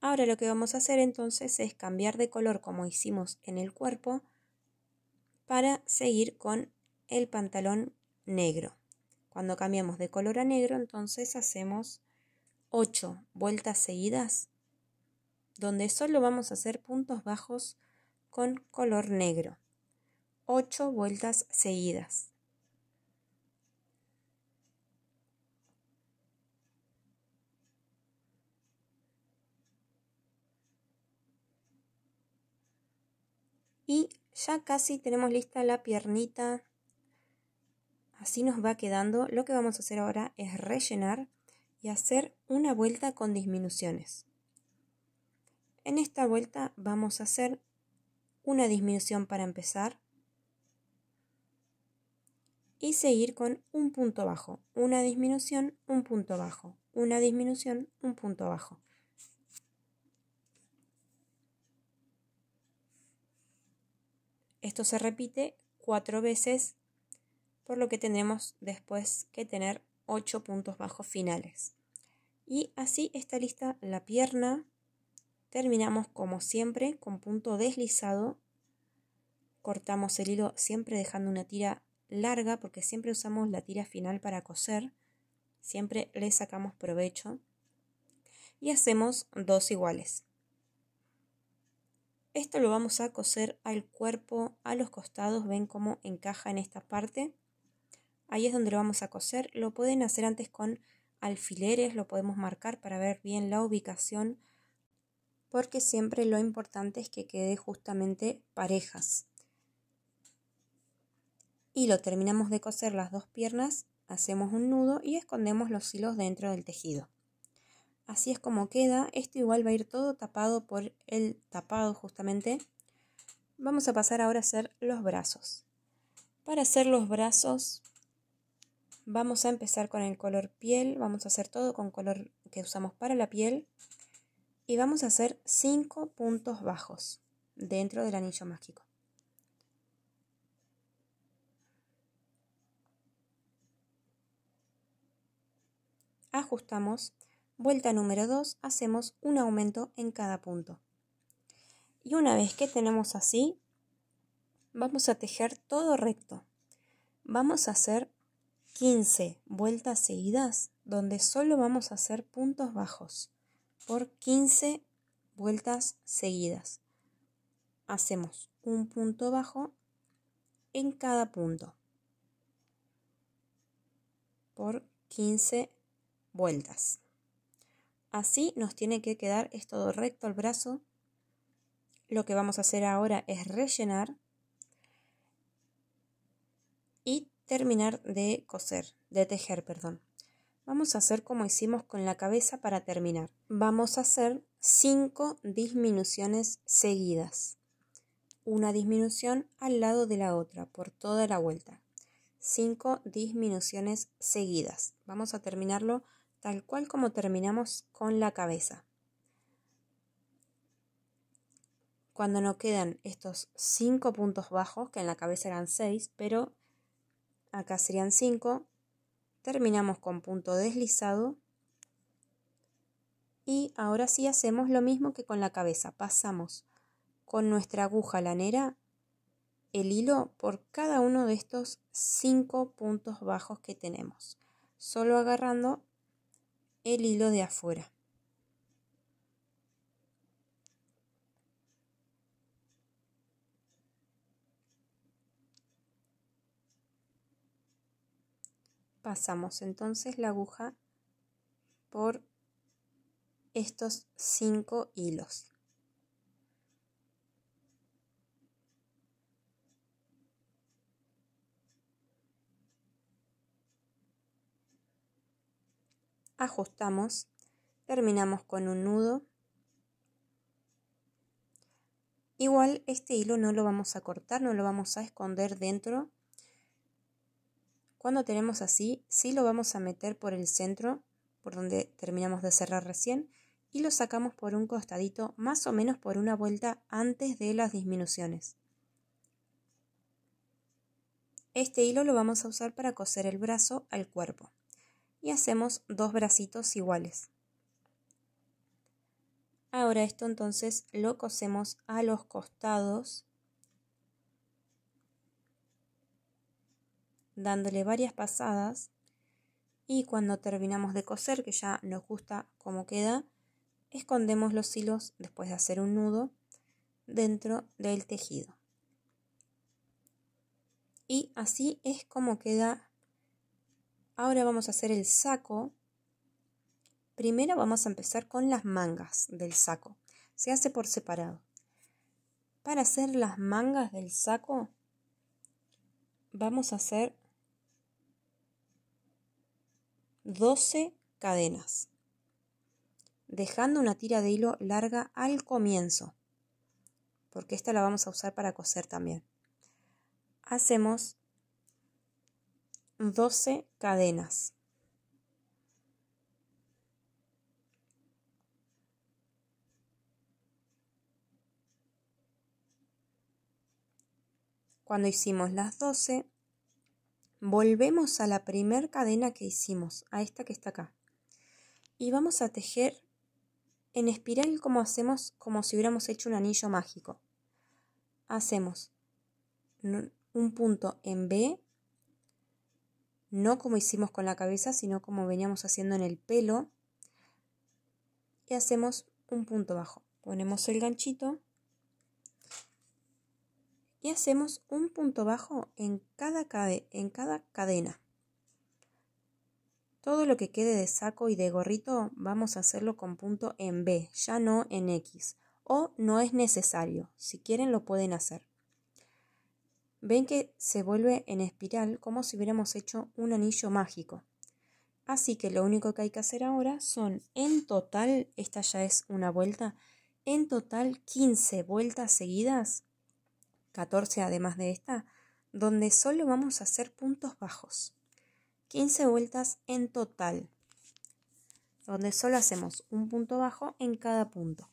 Ahora lo que vamos a hacer entonces es cambiar de color como hicimos en el cuerpo para seguir con el pantalón negro. Cuando cambiamos de color a negro, entonces hacemos 8 vueltas seguidas, donde solo vamos a hacer puntos bajos con color negro. 8 vueltas seguidas. Y ya casi tenemos lista la piernita Así nos va quedando. Lo que vamos a hacer ahora es rellenar y hacer una vuelta con disminuciones. En esta vuelta vamos a hacer una disminución para empezar y seguir con un punto bajo, una disminución, un punto bajo, una disminución, un punto bajo. Esto se repite cuatro veces por lo que tendremos después que tener 8 puntos bajos finales. Y así está lista la pierna. Terminamos como siempre con punto deslizado. Cortamos el hilo siempre dejando una tira larga porque siempre usamos la tira final para coser. Siempre le sacamos provecho. Y hacemos dos iguales. Esto lo vamos a coser al cuerpo, a los costados. Ven cómo encaja en esta parte Ahí es donde lo vamos a coser. Lo pueden hacer antes con alfileres, lo podemos marcar para ver bien la ubicación, porque siempre lo importante es que quede justamente parejas. Y lo terminamos de coser las dos piernas, hacemos un nudo y escondemos los hilos dentro del tejido. Así es como queda, esto igual va a ir todo tapado por el tapado justamente. Vamos a pasar ahora a hacer los brazos. Para hacer los brazos Vamos a empezar con el color piel, vamos a hacer todo con color que usamos para la piel y vamos a hacer 5 puntos bajos dentro del anillo mágico. Ajustamos, vuelta número 2, hacemos un aumento en cada punto. Y una vez que tenemos así, vamos a tejer todo recto. Vamos a hacer 15 vueltas seguidas donde solo vamos a hacer puntos bajos por 15 vueltas seguidas. Hacemos un punto bajo en cada punto por 15 vueltas. Así nos tiene que quedar esto todo recto el brazo. Lo que vamos a hacer ahora es rellenar terminar de coser, de tejer, perdón. Vamos a hacer como hicimos con la cabeza para terminar. Vamos a hacer 5 disminuciones seguidas. Una disminución al lado de la otra, por toda la vuelta. 5 disminuciones seguidas. Vamos a terminarlo tal cual como terminamos con la cabeza. Cuando nos quedan estos 5 puntos bajos, que en la cabeza eran 6, pero acá serían 5, terminamos con punto deslizado y ahora sí hacemos lo mismo que con la cabeza, pasamos con nuestra aguja lanera el hilo por cada uno de estos 5 puntos bajos que tenemos, solo agarrando el hilo de afuera. Pasamos entonces la aguja por estos cinco hilos. Ajustamos, terminamos con un nudo. Igual este hilo no lo vamos a cortar, no lo vamos a esconder dentro cuando tenemos así, sí lo vamos a meter por el centro, por donde terminamos de cerrar recién, y lo sacamos por un costadito más o menos por una vuelta antes de las disminuciones. Este hilo lo vamos a usar para coser el brazo al cuerpo. Y hacemos dos bracitos iguales. Ahora esto entonces lo cosemos a los costados dándole varias pasadas y cuando terminamos de coser, que ya nos gusta cómo queda, escondemos los hilos después de hacer un nudo dentro del tejido. Y así es como queda. Ahora vamos a hacer el saco. Primero vamos a empezar con las mangas del saco. Se hace por separado. Para hacer las mangas del saco vamos a hacer 12 cadenas, dejando una tira de hilo larga al comienzo, porque esta la vamos a usar para coser también. Hacemos 12 cadenas. Cuando hicimos las 12, volvemos a la primer cadena que hicimos, a esta que está acá. Y vamos a tejer en espiral como hacemos como si hubiéramos hecho un anillo mágico. Hacemos un punto en B, no como hicimos con la cabeza, sino como veníamos haciendo en el pelo. Y hacemos un punto bajo. Ponemos el ganchito y hacemos un punto bajo en cada, en cada cadena. Todo lo que quede de saco y de gorrito vamos a hacerlo con punto en B, ya no en X. O no es necesario, si quieren lo pueden hacer. Ven que se vuelve en espiral como si hubiéramos hecho un anillo mágico. Así que lo único que hay que hacer ahora son en total, esta ya es una vuelta, en total 15 vueltas seguidas 14 además de esta, donde solo vamos a hacer puntos bajos. 15 vueltas en total, donde solo hacemos un punto bajo en cada punto.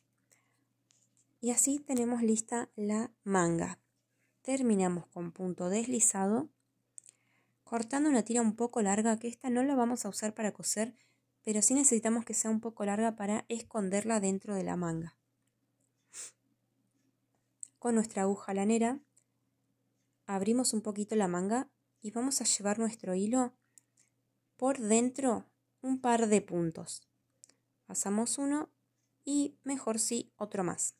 Y así tenemos lista la manga. Terminamos con punto deslizado, cortando una tira un poco larga, que esta no la vamos a usar para coser, pero sí necesitamos que sea un poco larga para esconderla dentro de la manga con nuestra aguja lanera, abrimos un poquito la manga y vamos a llevar nuestro hilo por dentro un par de puntos. Pasamos uno y mejor sí otro más.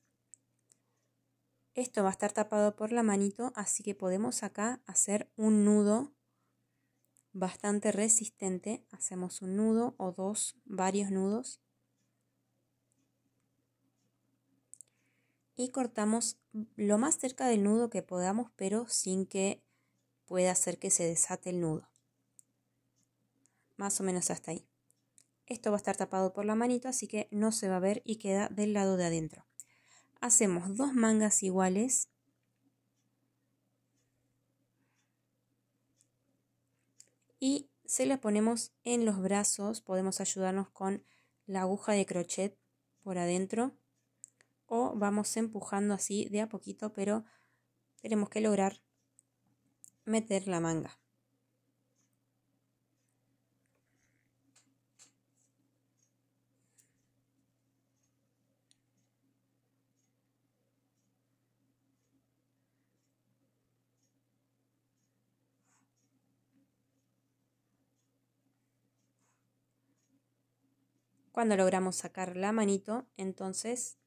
Esto va a estar tapado por la manito, así que podemos acá hacer un nudo bastante resistente. Hacemos un nudo o dos, varios nudos. y cortamos lo más cerca del nudo que podamos, pero sin que pueda hacer que se desate el nudo. Más o menos hasta ahí. Esto va a estar tapado por la manito, así que no se va a ver y queda del lado de adentro. Hacemos dos mangas iguales. Y se las ponemos en los brazos. Podemos ayudarnos con la aguja de crochet por adentro vamos empujando así de a poquito, pero tenemos que lograr meter la manga. Cuando logramos sacar la manito, entonces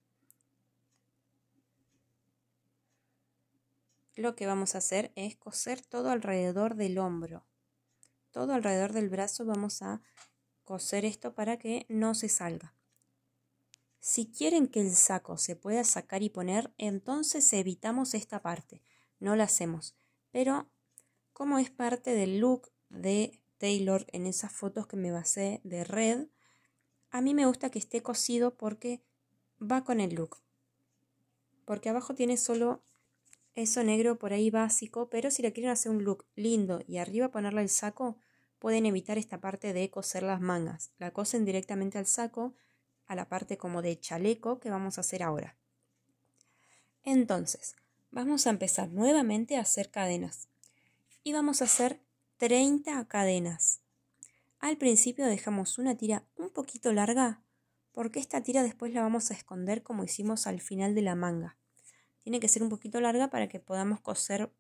lo que vamos a hacer es coser todo alrededor del hombro. Todo alrededor del brazo vamos a coser esto para que no se salga. Si quieren que el saco se pueda sacar y poner, entonces evitamos esta parte, no la hacemos. Pero como es parte del look de Taylor en esas fotos que me basé de red, a mí me gusta que esté cosido porque va con el look. Porque abajo tiene solo eso negro por ahí básico, pero si le quieren hacer un look lindo y arriba ponerle el saco, pueden evitar esta parte de coser las mangas. La cosen directamente al saco, a la parte como de chaleco que vamos a hacer ahora. Entonces, vamos a empezar nuevamente a hacer cadenas. Y vamos a hacer 30 cadenas. Al principio dejamos una tira un poquito larga, porque esta tira después la vamos a esconder como hicimos al final de la manga. Tiene que ser un poquito larga para que podamos coser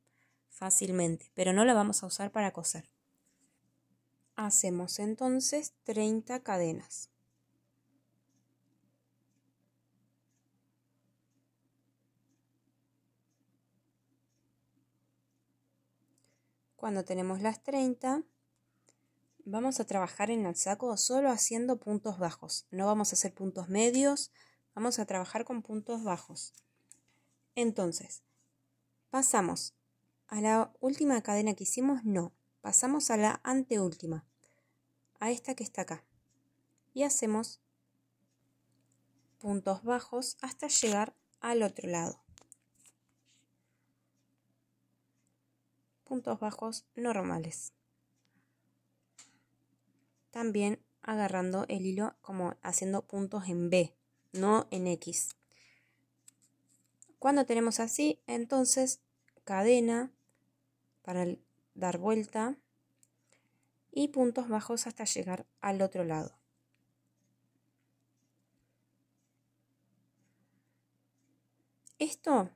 fácilmente, pero no la vamos a usar para coser. Hacemos entonces 30 cadenas. Cuando tenemos las 30, vamos a trabajar en el saco solo haciendo puntos bajos. No vamos a hacer puntos medios, vamos a trabajar con puntos bajos. Entonces, pasamos a la última cadena que hicimos, no, pasamos a la anteúltima, a esta que está acá. Y hacemos puntos bajos hasta llegar al otro lado. Puntos bajos normales. También agarrando el hilo como haciendo puntos en B, no en X. Cuando tenemos así, entonces cadena para dar vuelta y puntos bajos hasta llegar al otro lado. Esto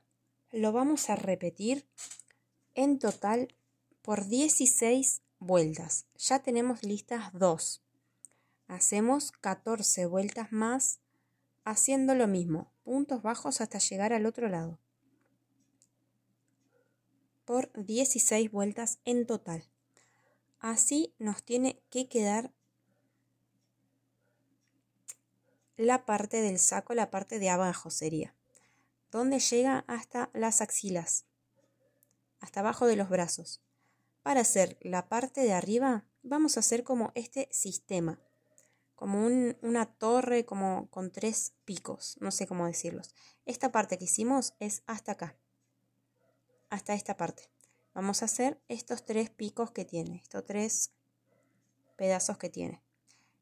lo vamos a repetir en total por 16 vueltas. Ya tenemos listas 2. Hacemos 14 vueltas más haciendo lo mismo puntos bajos hasta llegar al otro lado. Por 16 vueltas en total. Así nos tiene que quedar la parte del saco, la parte de abajo sería, donde llega hasta las axilas, hasta abajo de los brazos. Para hacer la parte de arriba, vamos a hacer como este sistema como una torre como con tres picos, no sé cómo decirlos. Esta parte que hicimos es hasta acá, hasta esta parte. Vamos a hacer estos tres picos que tiene, estos tres pedazos que tiene.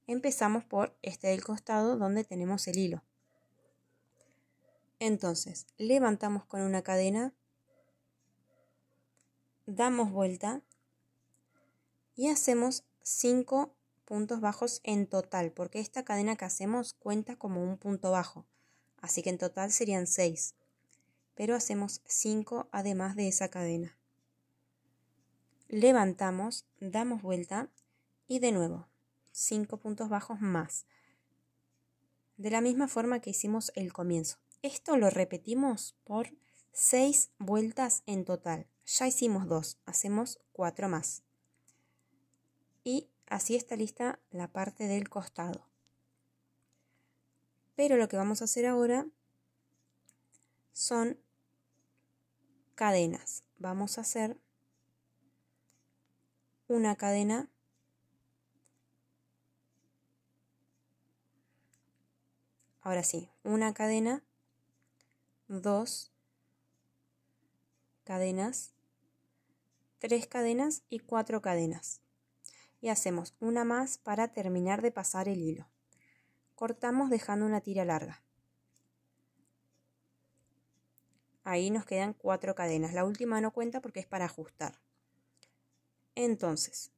Empezamos por este del costado donde tenemos el hilo. Entonces, levantamos con una cadena, damos vuelta y hacemos cinco puntos bajos en total, porque esta cadena que hacemos cuenta como un punto bajo, así que en total serían 6. Pero hacemos 5 además de esa cadena. Levantamos, damos vuelta y de nuevo cinco puntos bajos más. De la misma forma que hicimos el comienzo. Esto lo repetimos por seis vueltas en total. Ya hicimos dos hacemos cuatro más. Y Así está lista la parte del costado. Pero lo que vamos a hacer ahora son cadenas. Vamos a hacer una cadena Ahora sí, una cadena, dos cadenas, tres cadenas y cuatro cadenas y hacemos una más para terminar de pasar el hilo. Cortamos dejando una tira larga. Ahí nos quedan cuatro cadenas. La última no cuenta porque es para ajustar. Entonces,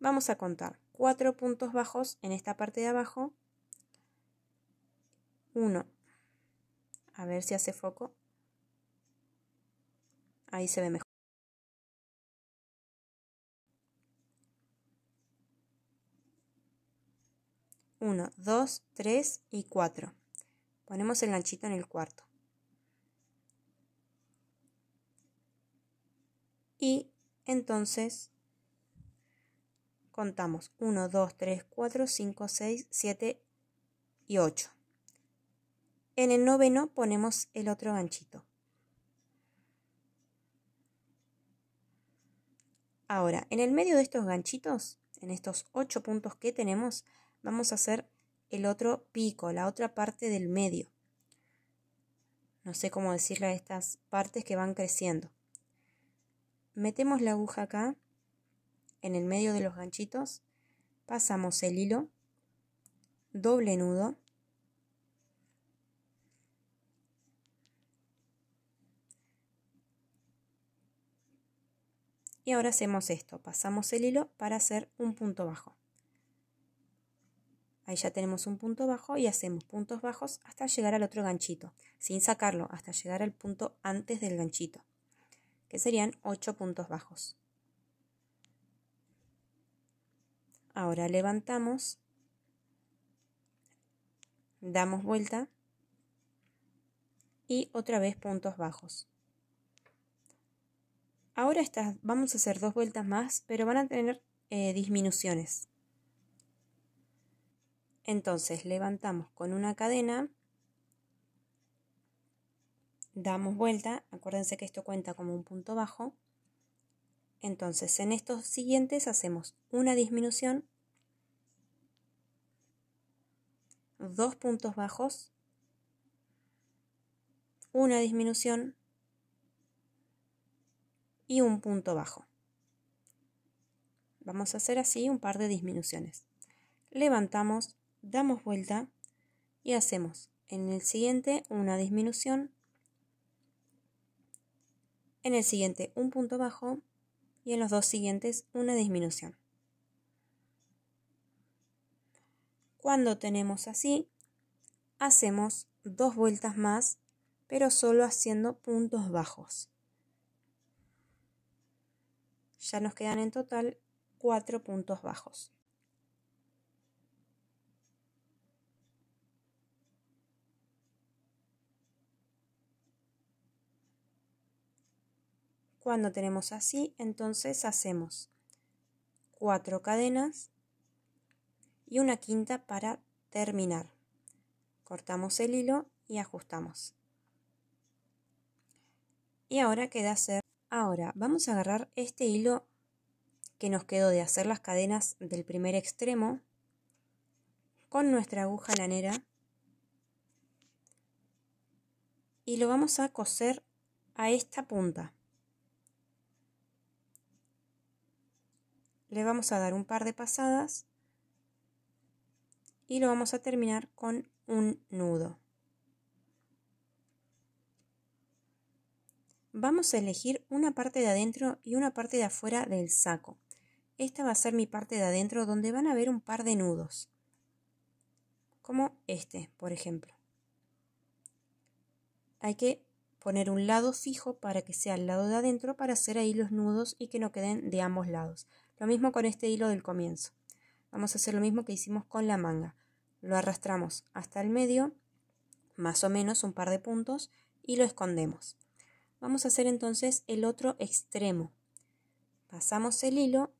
vamos a contar cuatro puntos bajos en esta parte de abajo. Uno. A ver si hace foco. Ahí se ve mejor. 1, 2, 3 y 4. Ponemos el ganchito en el cuarto. Y entonces contamos 1, 2, 3, 4, 5, 6, 7 y 8. En el noveno ponemos el otro ganchito. Ahora, en el medio de estos ganchitos, en estos 8 puntos que tenemos, vamos a hacer el otro pico, la otra parte del medio. No sé cómo decirle a estas partes que van creciendo. Metemos la aguja acá, en el medio de los ganchitos, pasamos el hilo, doble nudo, y ahora hacemos esto, pasamos el hilo para hacer un punto bajo. Ahí ya tenemos un punto bajo y hacemos puntos bajos hasta llegar al otro ganchito, sin sacarlo, hasta llegar al punto antes del ganchito, que serían 8 puntos bajos. Ahora levantamos, damos vuelta y otra vez puntos bajos. Ahora vamos a hacer dos vueltas más, pero van a tener eh, disminuciones. Entonces levantamos con una cadena, damos vuelta, acuérdense que esto cuenta como un punto bajo. Entonces en estos siguientes hacemos una disminución, dos puntos bajos, una disminución y un punto bajo. Vamos a hacer así un par de disminuciones. Levantamos damos vuelta y hacemos en el siguiente una disminución, en el siguiente un punto bajo y en los dos siguientes una disminución. Cuando tenemos así, hacemos dos vueltas más, pero solo haciendo puntos bajos. Ya nos quedan en total cuatro puntos bajos. Cuando tenemos así, entonces hacemos cuatro cadenas y una quinta para terminar. Cortamos el hilo y ajustamos. Y ahora queda hacer. Ahora vamos a agarrar este hilo que nos quedó de hacer las cadenas del primer extremo con nuestra aguja lanera y lo vamos a coser a esta punta. le vamos a dar un par de pasadas y lo vamos a terminar con un nudo. Vamos a elegir una parte de adentro y una parte de afuera del saco. Esta va a ser mi parte de adentro donde van a ver un par de nudos. Como este, por ejemplo. Hay que poner un lado fijo para que sea el lado de adentro para hacer ahí los nudos y que no queden de ambos lados. Lo mismo con este hilo del comienzo. Vamos a hacer lo mismo que hicimos con la manga. Lo arrastramos hasta el medio, más o menos un par de puntos, y lo escondemos. Vamos a hacer entonces el otro extremo. Pasamos el hilo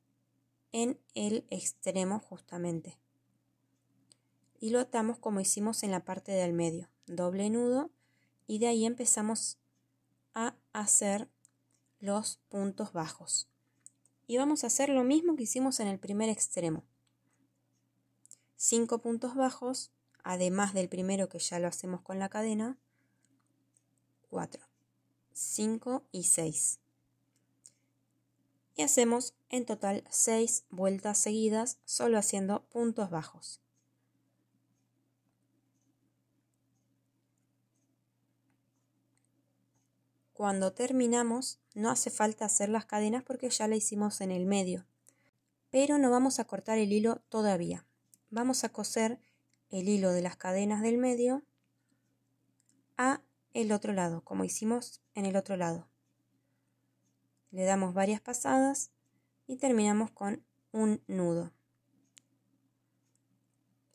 en el extremo justamente. Y lo atamos como hicimos en la parte del medio. Doble nudo y de ahí empezamos a hacer los puntos bajos y vamos a hacer lo mismo que hicimos en el primer extremo. 5 puntos bajos, además del primero que ya lo hacemos con la cadena, 4, 5 y 6. Y hacemos en total 6 vueltas seguidas solo haciendo puntos bajos. Cuando terminamos, no hace falta hacer las cadenas porque ya la hicimos en el medio. Pero no vamos a cortar el hilo todavía. Vamos a coser el hilo de las cadenas del medio a el otro lado, como hicimos en el otro lado. Le damos varias pasadas y terminamos con un nudo.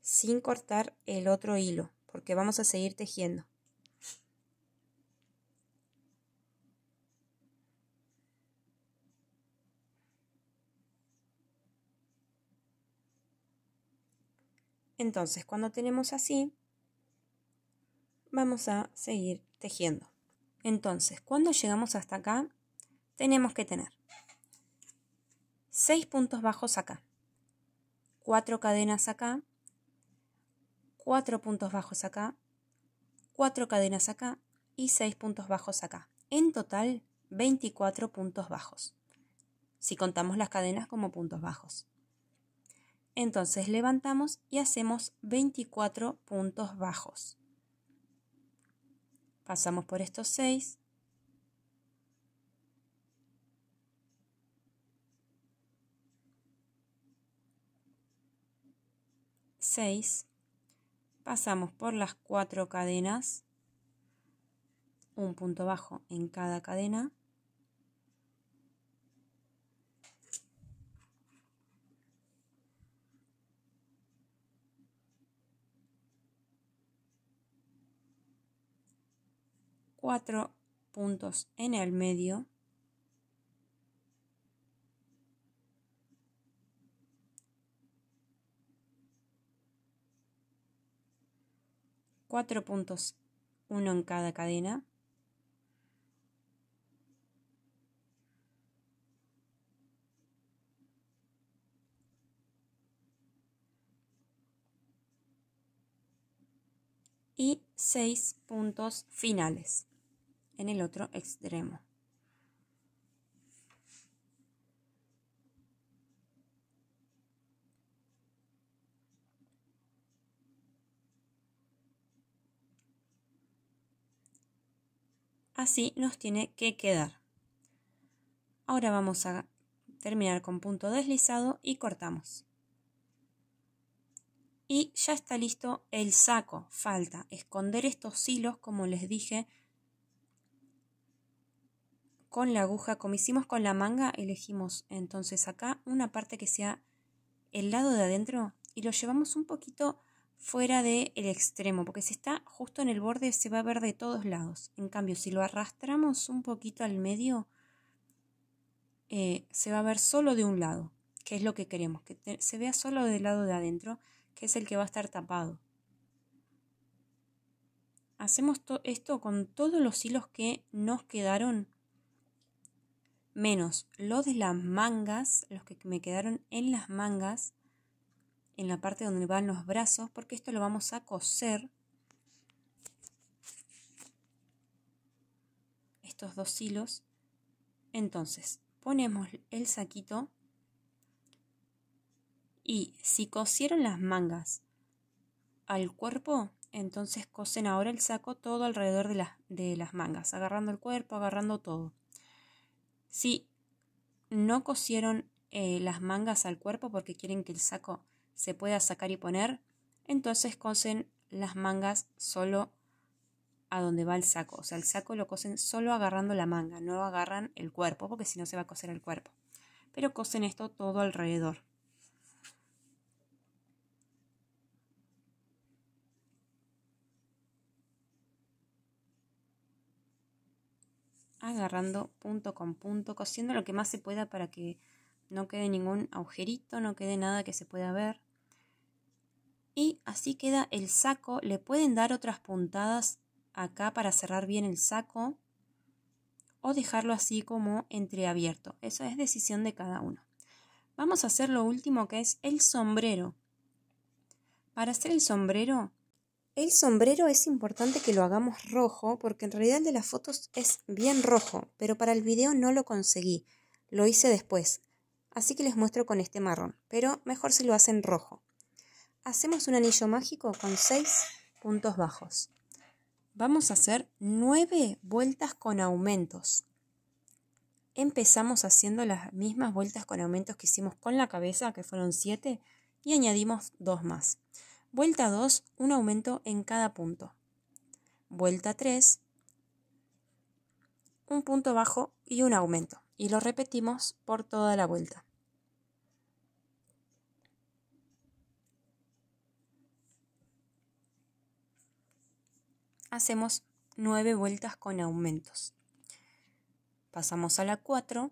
Sin cortar el otro hilo, porque vamos a seguir tejiendo. Entonces, cuando tenemos así, vamos a seguir tejiendo. Entonces, cuando llegamos hasta acá, tenemos que tener 6 puntos bajos acá, 4 cadenas acá, 4 puntos bajos acá, 4 cadenas acá y 6 puntos bajos acá. En total, 24 puntos bajos, si contamos las cadenas como puntos bajos. Entonces levantamos y hacemos 24 puntos bajos. Pasamos por estos 6. Seis. Pasamos por las cuatro cadenas, un punto bajo en cada cadena, cuatro puntos en el medio cuatro puntos uno en cada cadena y seis puntos finales en el otro extremo. Así nos tiene que quedar. Ahora vamos a terminar con punto deslizado y cortamos. Y ya está listo el saco. Falta esconder estos hilos, como les dije, con la aguja, como hicimos con la manga, elegimos entonces acá una parte que sea el lado de adentro y lo llevamos un poquito fuera del extremo, porque si está justo en el borde se va a ver de todos lados. En cambio, si lo arrastramos un poquito al medio, eh, se va a ver solo de un lado, que es lo que queremos, que se vea solo del lado de adentro, que es el que va a estar tapado. Hacemos esto con todos los hilos que nos quedaron menos los de las mangas, los que me quedaron en las mangas, en la parte donde van los brazos, porque esto lo vamos a coser. Estos dos hilos. Entonces, ponemos el saquito y si cosieron las mangas al cuerpo, entonces cosen ahora el saco todo alrededor de las, de las mangas, agarrando el cuerpo, agarrando todo. Si no cosieron eh, las mangas al cuerpo porque quieren que el saco se pueda sacar y poner, entonces cosen las mangas solo a donde va el saco. O sea, el saco lo cosen solo agarrando la manga, no agarran el cuerpo porque si no se va a coser el cuerpo. Pero cosen esto todo alrededor. agarrando punto con punto, cosiendo lo que más se pueda para que no quede ningún agujerito, no quede nada que se pueda ver. Y así queda el saco, le pueden dar otras puntadas acá para cerrar bien el saco o dejarlo así como entreabierto. Eso es decisión de cada uno. Vamos a hacer lo último que es el sombrero. Para hacer el sombrero el sombrero es importante que lo hagamos rojo porque en realidad el de las fotos es bien rojo, pero para el video no lo conseguí, lo hice después, así que les muestro con este marrón, pero mejor si lo hacen rojo. Hacemos un anillo mágico con 6 puntos bajos. Vamos a hacer 9 vueltas con aumentos. Empezamos haciendo las mismas vueltas con aumentos que hicimos con la cabeza, que fueron 7, y añadimos 2 más. Vuelta 2, un aumento en cada punto. Vuelta 3, un punto bajo y un aumento. Y lo repetimos por toda la vuelta. Hacemos 9 vueltas con aumentos. Pasamos a la 4,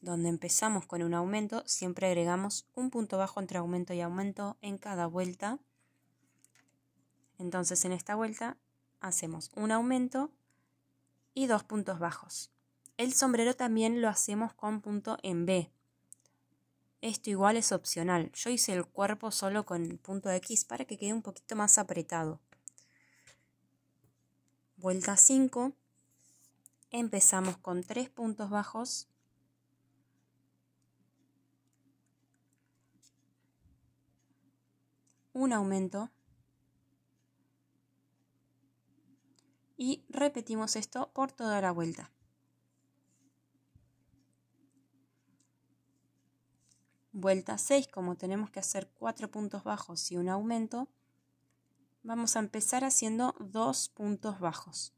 donde empezamos con un aumento, siempre agregamos un punto bajo entre aumento y aumento en cada vuelta. Entonces en esta vuelta hacemos un aumento y dos puntos bajos. El sombrero también lo hacemos con punto en B. Esto igual es opcional. Yo hice el cuerpo solo con punto X para que quede un poquito más apretado. Vuelta 5. Empezamos con tres puntos bajos. Un aumento. y repetimos esto por toda la vuelta. Vuelta 6, como tenemos que hacer 4 puntos bajos y un aumento, vamos a empezar haciendo 2 puntos bajos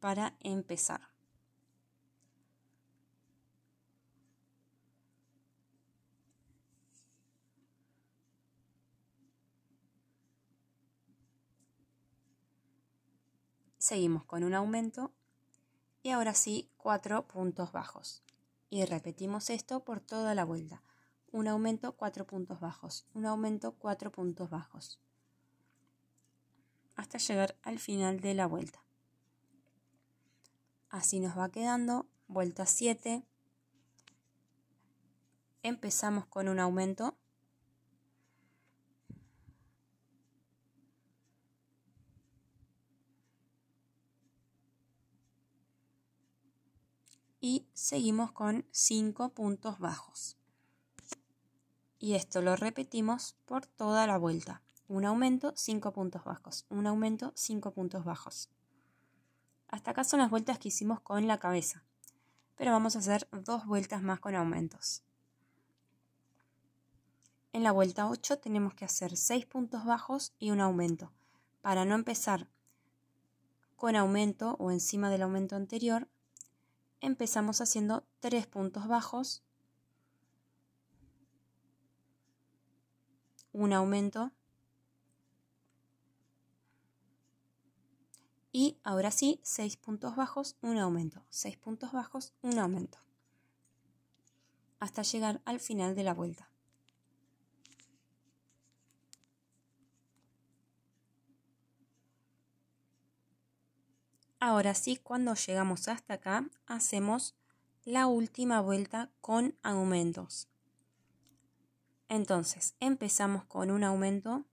para empezar. seguimos con un aumento y ahora sí cuatro puntos bajos. Y repetimos esto por toda la vuelta. Un aumento, cuatro puntos bajos. Un aumento, cuatro puntos bajos. Hasta llegar al final de la vuelta. Así nos va quedando. Vuelta 7. Empezamos con un aumento y seguimos con 5 puntos bajos. Y esto lo repetimos por toda la vuelta. Un aumento, 5 puntos bajos. Un aumento, 5 puntos bajos. Hasta acá son las vueltas que hicimos con la cabeza. Pero vamos a hacer dos vueltas más con aumentos. En la vuelta 8 tenemos que hacer 6 puntos bajos y un aumento. Para no empezar con aumento o encima del aumento anterior, empezamos haciendo tres puntos bajos, un aumento y ahora sí, seis puntos bajos, un aumento, seis puntos bajos, un aumento, hasta llegar al final de la vuelta. Ahora sí, cuando llegamos hasta acá, hacemos la última vuelta con aumentos. Entonces, empezamos con un aumento.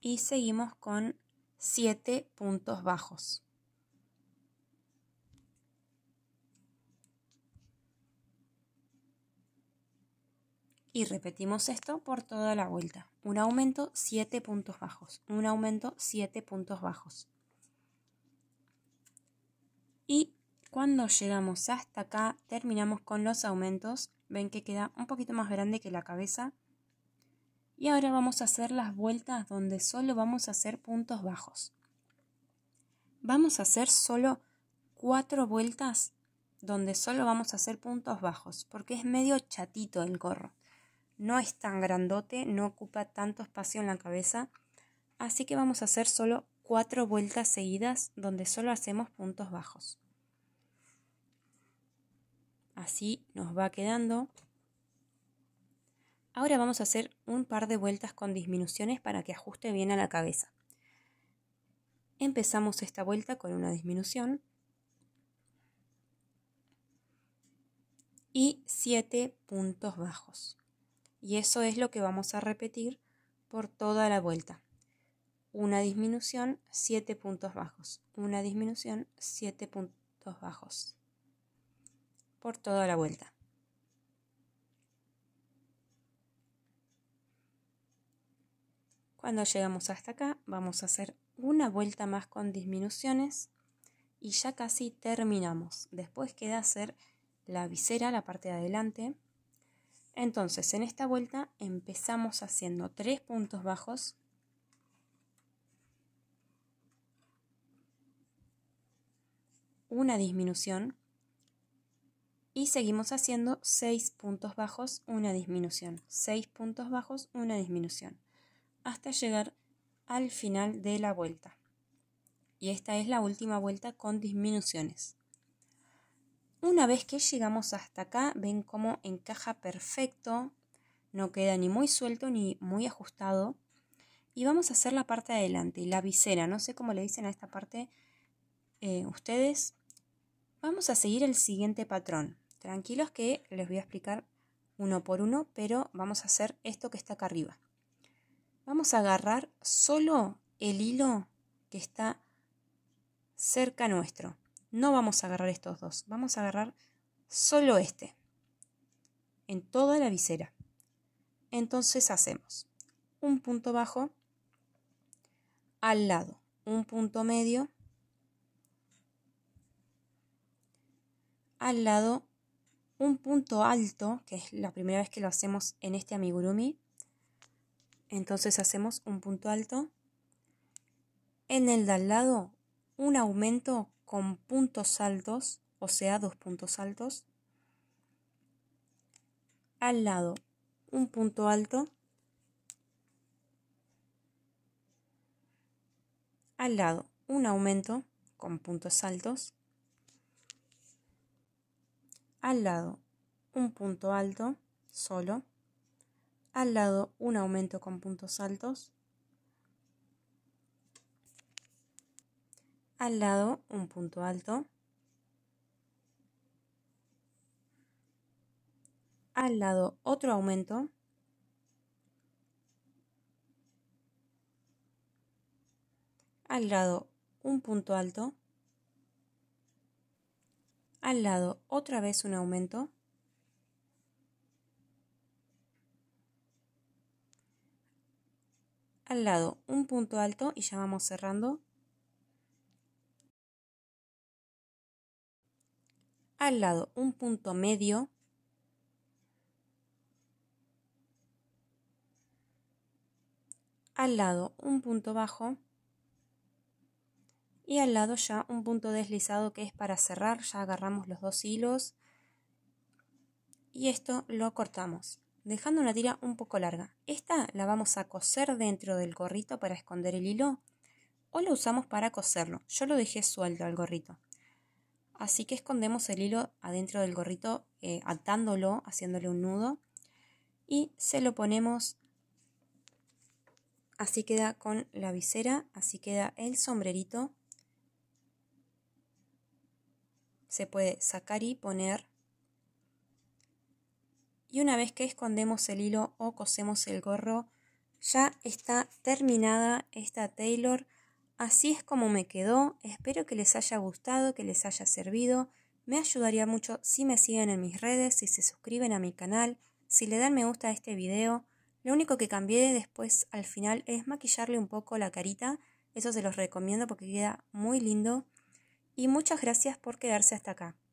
Y seguimos con 7 puntos bajos. Y repetimos esto por toda la vuelta. Un aumento 7 puntos bajos. Un aumento 7 puntos bajos. Y cuando llegamos hasta acá terminamos con los aumentos. Ven que queda un poquito más grande que la cabeza. Y ahora vamos a hacer las vueltas donde solo vamos a hacer puntos bajos. Vamos a hacer solo cuatro vueltas donde solo vamos a hacer puntos bajos, porque es medio chatito el gorro no es tan grandote, no ocupa tanto espacio en la cabeza, así que vamos a hacer solo cuatro vueltas seguidas donde solo hacemos puntos bajos. Así nos va quedando. Ahora vamos a hacer un par de vueltas con disminuciones para que ajuste bien a la cabeza. Empezamos esta vuelta con una disminución. Y 7 puntos bajos. Y eso es lo que vamos a repetir por toda la vuelta. Una disminución, 7 puntos bajos. Una disminución, 7 puntos bajos. Por toda la vuelta. Cuando llegamos hasta acá, vamos a hacer una vuelta más con disminuciones y ya casi terminamos. Después queda hacer la visera, la parte de adelante, entonces, en esta vuelta empezamos haciendo tres puntos bajos. Una disminución. Y seguimos haciendo seis puntos bajos, una disminución. seis puntos bajos, una disminución. Hasta llegar al final de la vuelta. Y esta es la última vuelta con disminuciones. Una vez que llegamos hasta acá, ven cómo encaja perfecto, no queda ni muy suelto ni muy ajustado. Y vamos a hacer la parte de adelante, la visera, no sé cómo le dicen a esta parte eh, ustedes. Vamos a seguir el siguiente patrón. Tranquilos que les voy a explicar uno por uno, pero vamos a hacer esto que está acá arriba. Vamos a agarrar solo el hilo que está cerca nuestro. No vamos a agarrar estos dos, vamos a agarrar solo este, en toda la visera. Entonces hacemos un punto bajo al lado, un punto medio al lado, un punto alto, que es la primera vez que lo hacemos en este amigurumi. Entonces hacemos un punto alto. En el de al lado, un aumento con puntos altos, o sea, dos puntos altos. Al lado, un punto alto. Al lado, un aumento con puntos altos. Al lado, un punto alto solo. Al lado, un aumento con puntos altos al lado un punto alto, al lado otro aumento, al lado un punto alto, al lado otra vez un aumento, al lado un punto alto y ya vamos cerrando al lado un punto medio al lado un punto bajo y al lado ya un punto deslizado que es para cerrar, ya agarramos los dos hilos y esto lo cortamos, dejando una tira un poco larga. Esta la vamos a coser dentro del gorrito para esconder el hilo o lo usamos para coserlo. Yo lo dejé suelto al gorrito. Así que escondemos el hilo adentro del gorrito eh, atándolo, haciéndole un nudo y se lo ponemos así queda con la visera, así queda el sombrerito. Se puede sacar y poner. Y una vez que escondemos el hilo o cosemos el gorro, ya está terminada esta Taylor Así es como me quedó, espero que les haya gustado, que les haya servido. Me ayudaría mucho si me siguen en mis redes, si se suscriben a mi canal, si le dan me gusta a este video. Lo único que cambié después al final es maquillarle un poco la carita, eso se los recomiendo porque queda muy lindo. Y muchas gracias por quedarse hasta acá.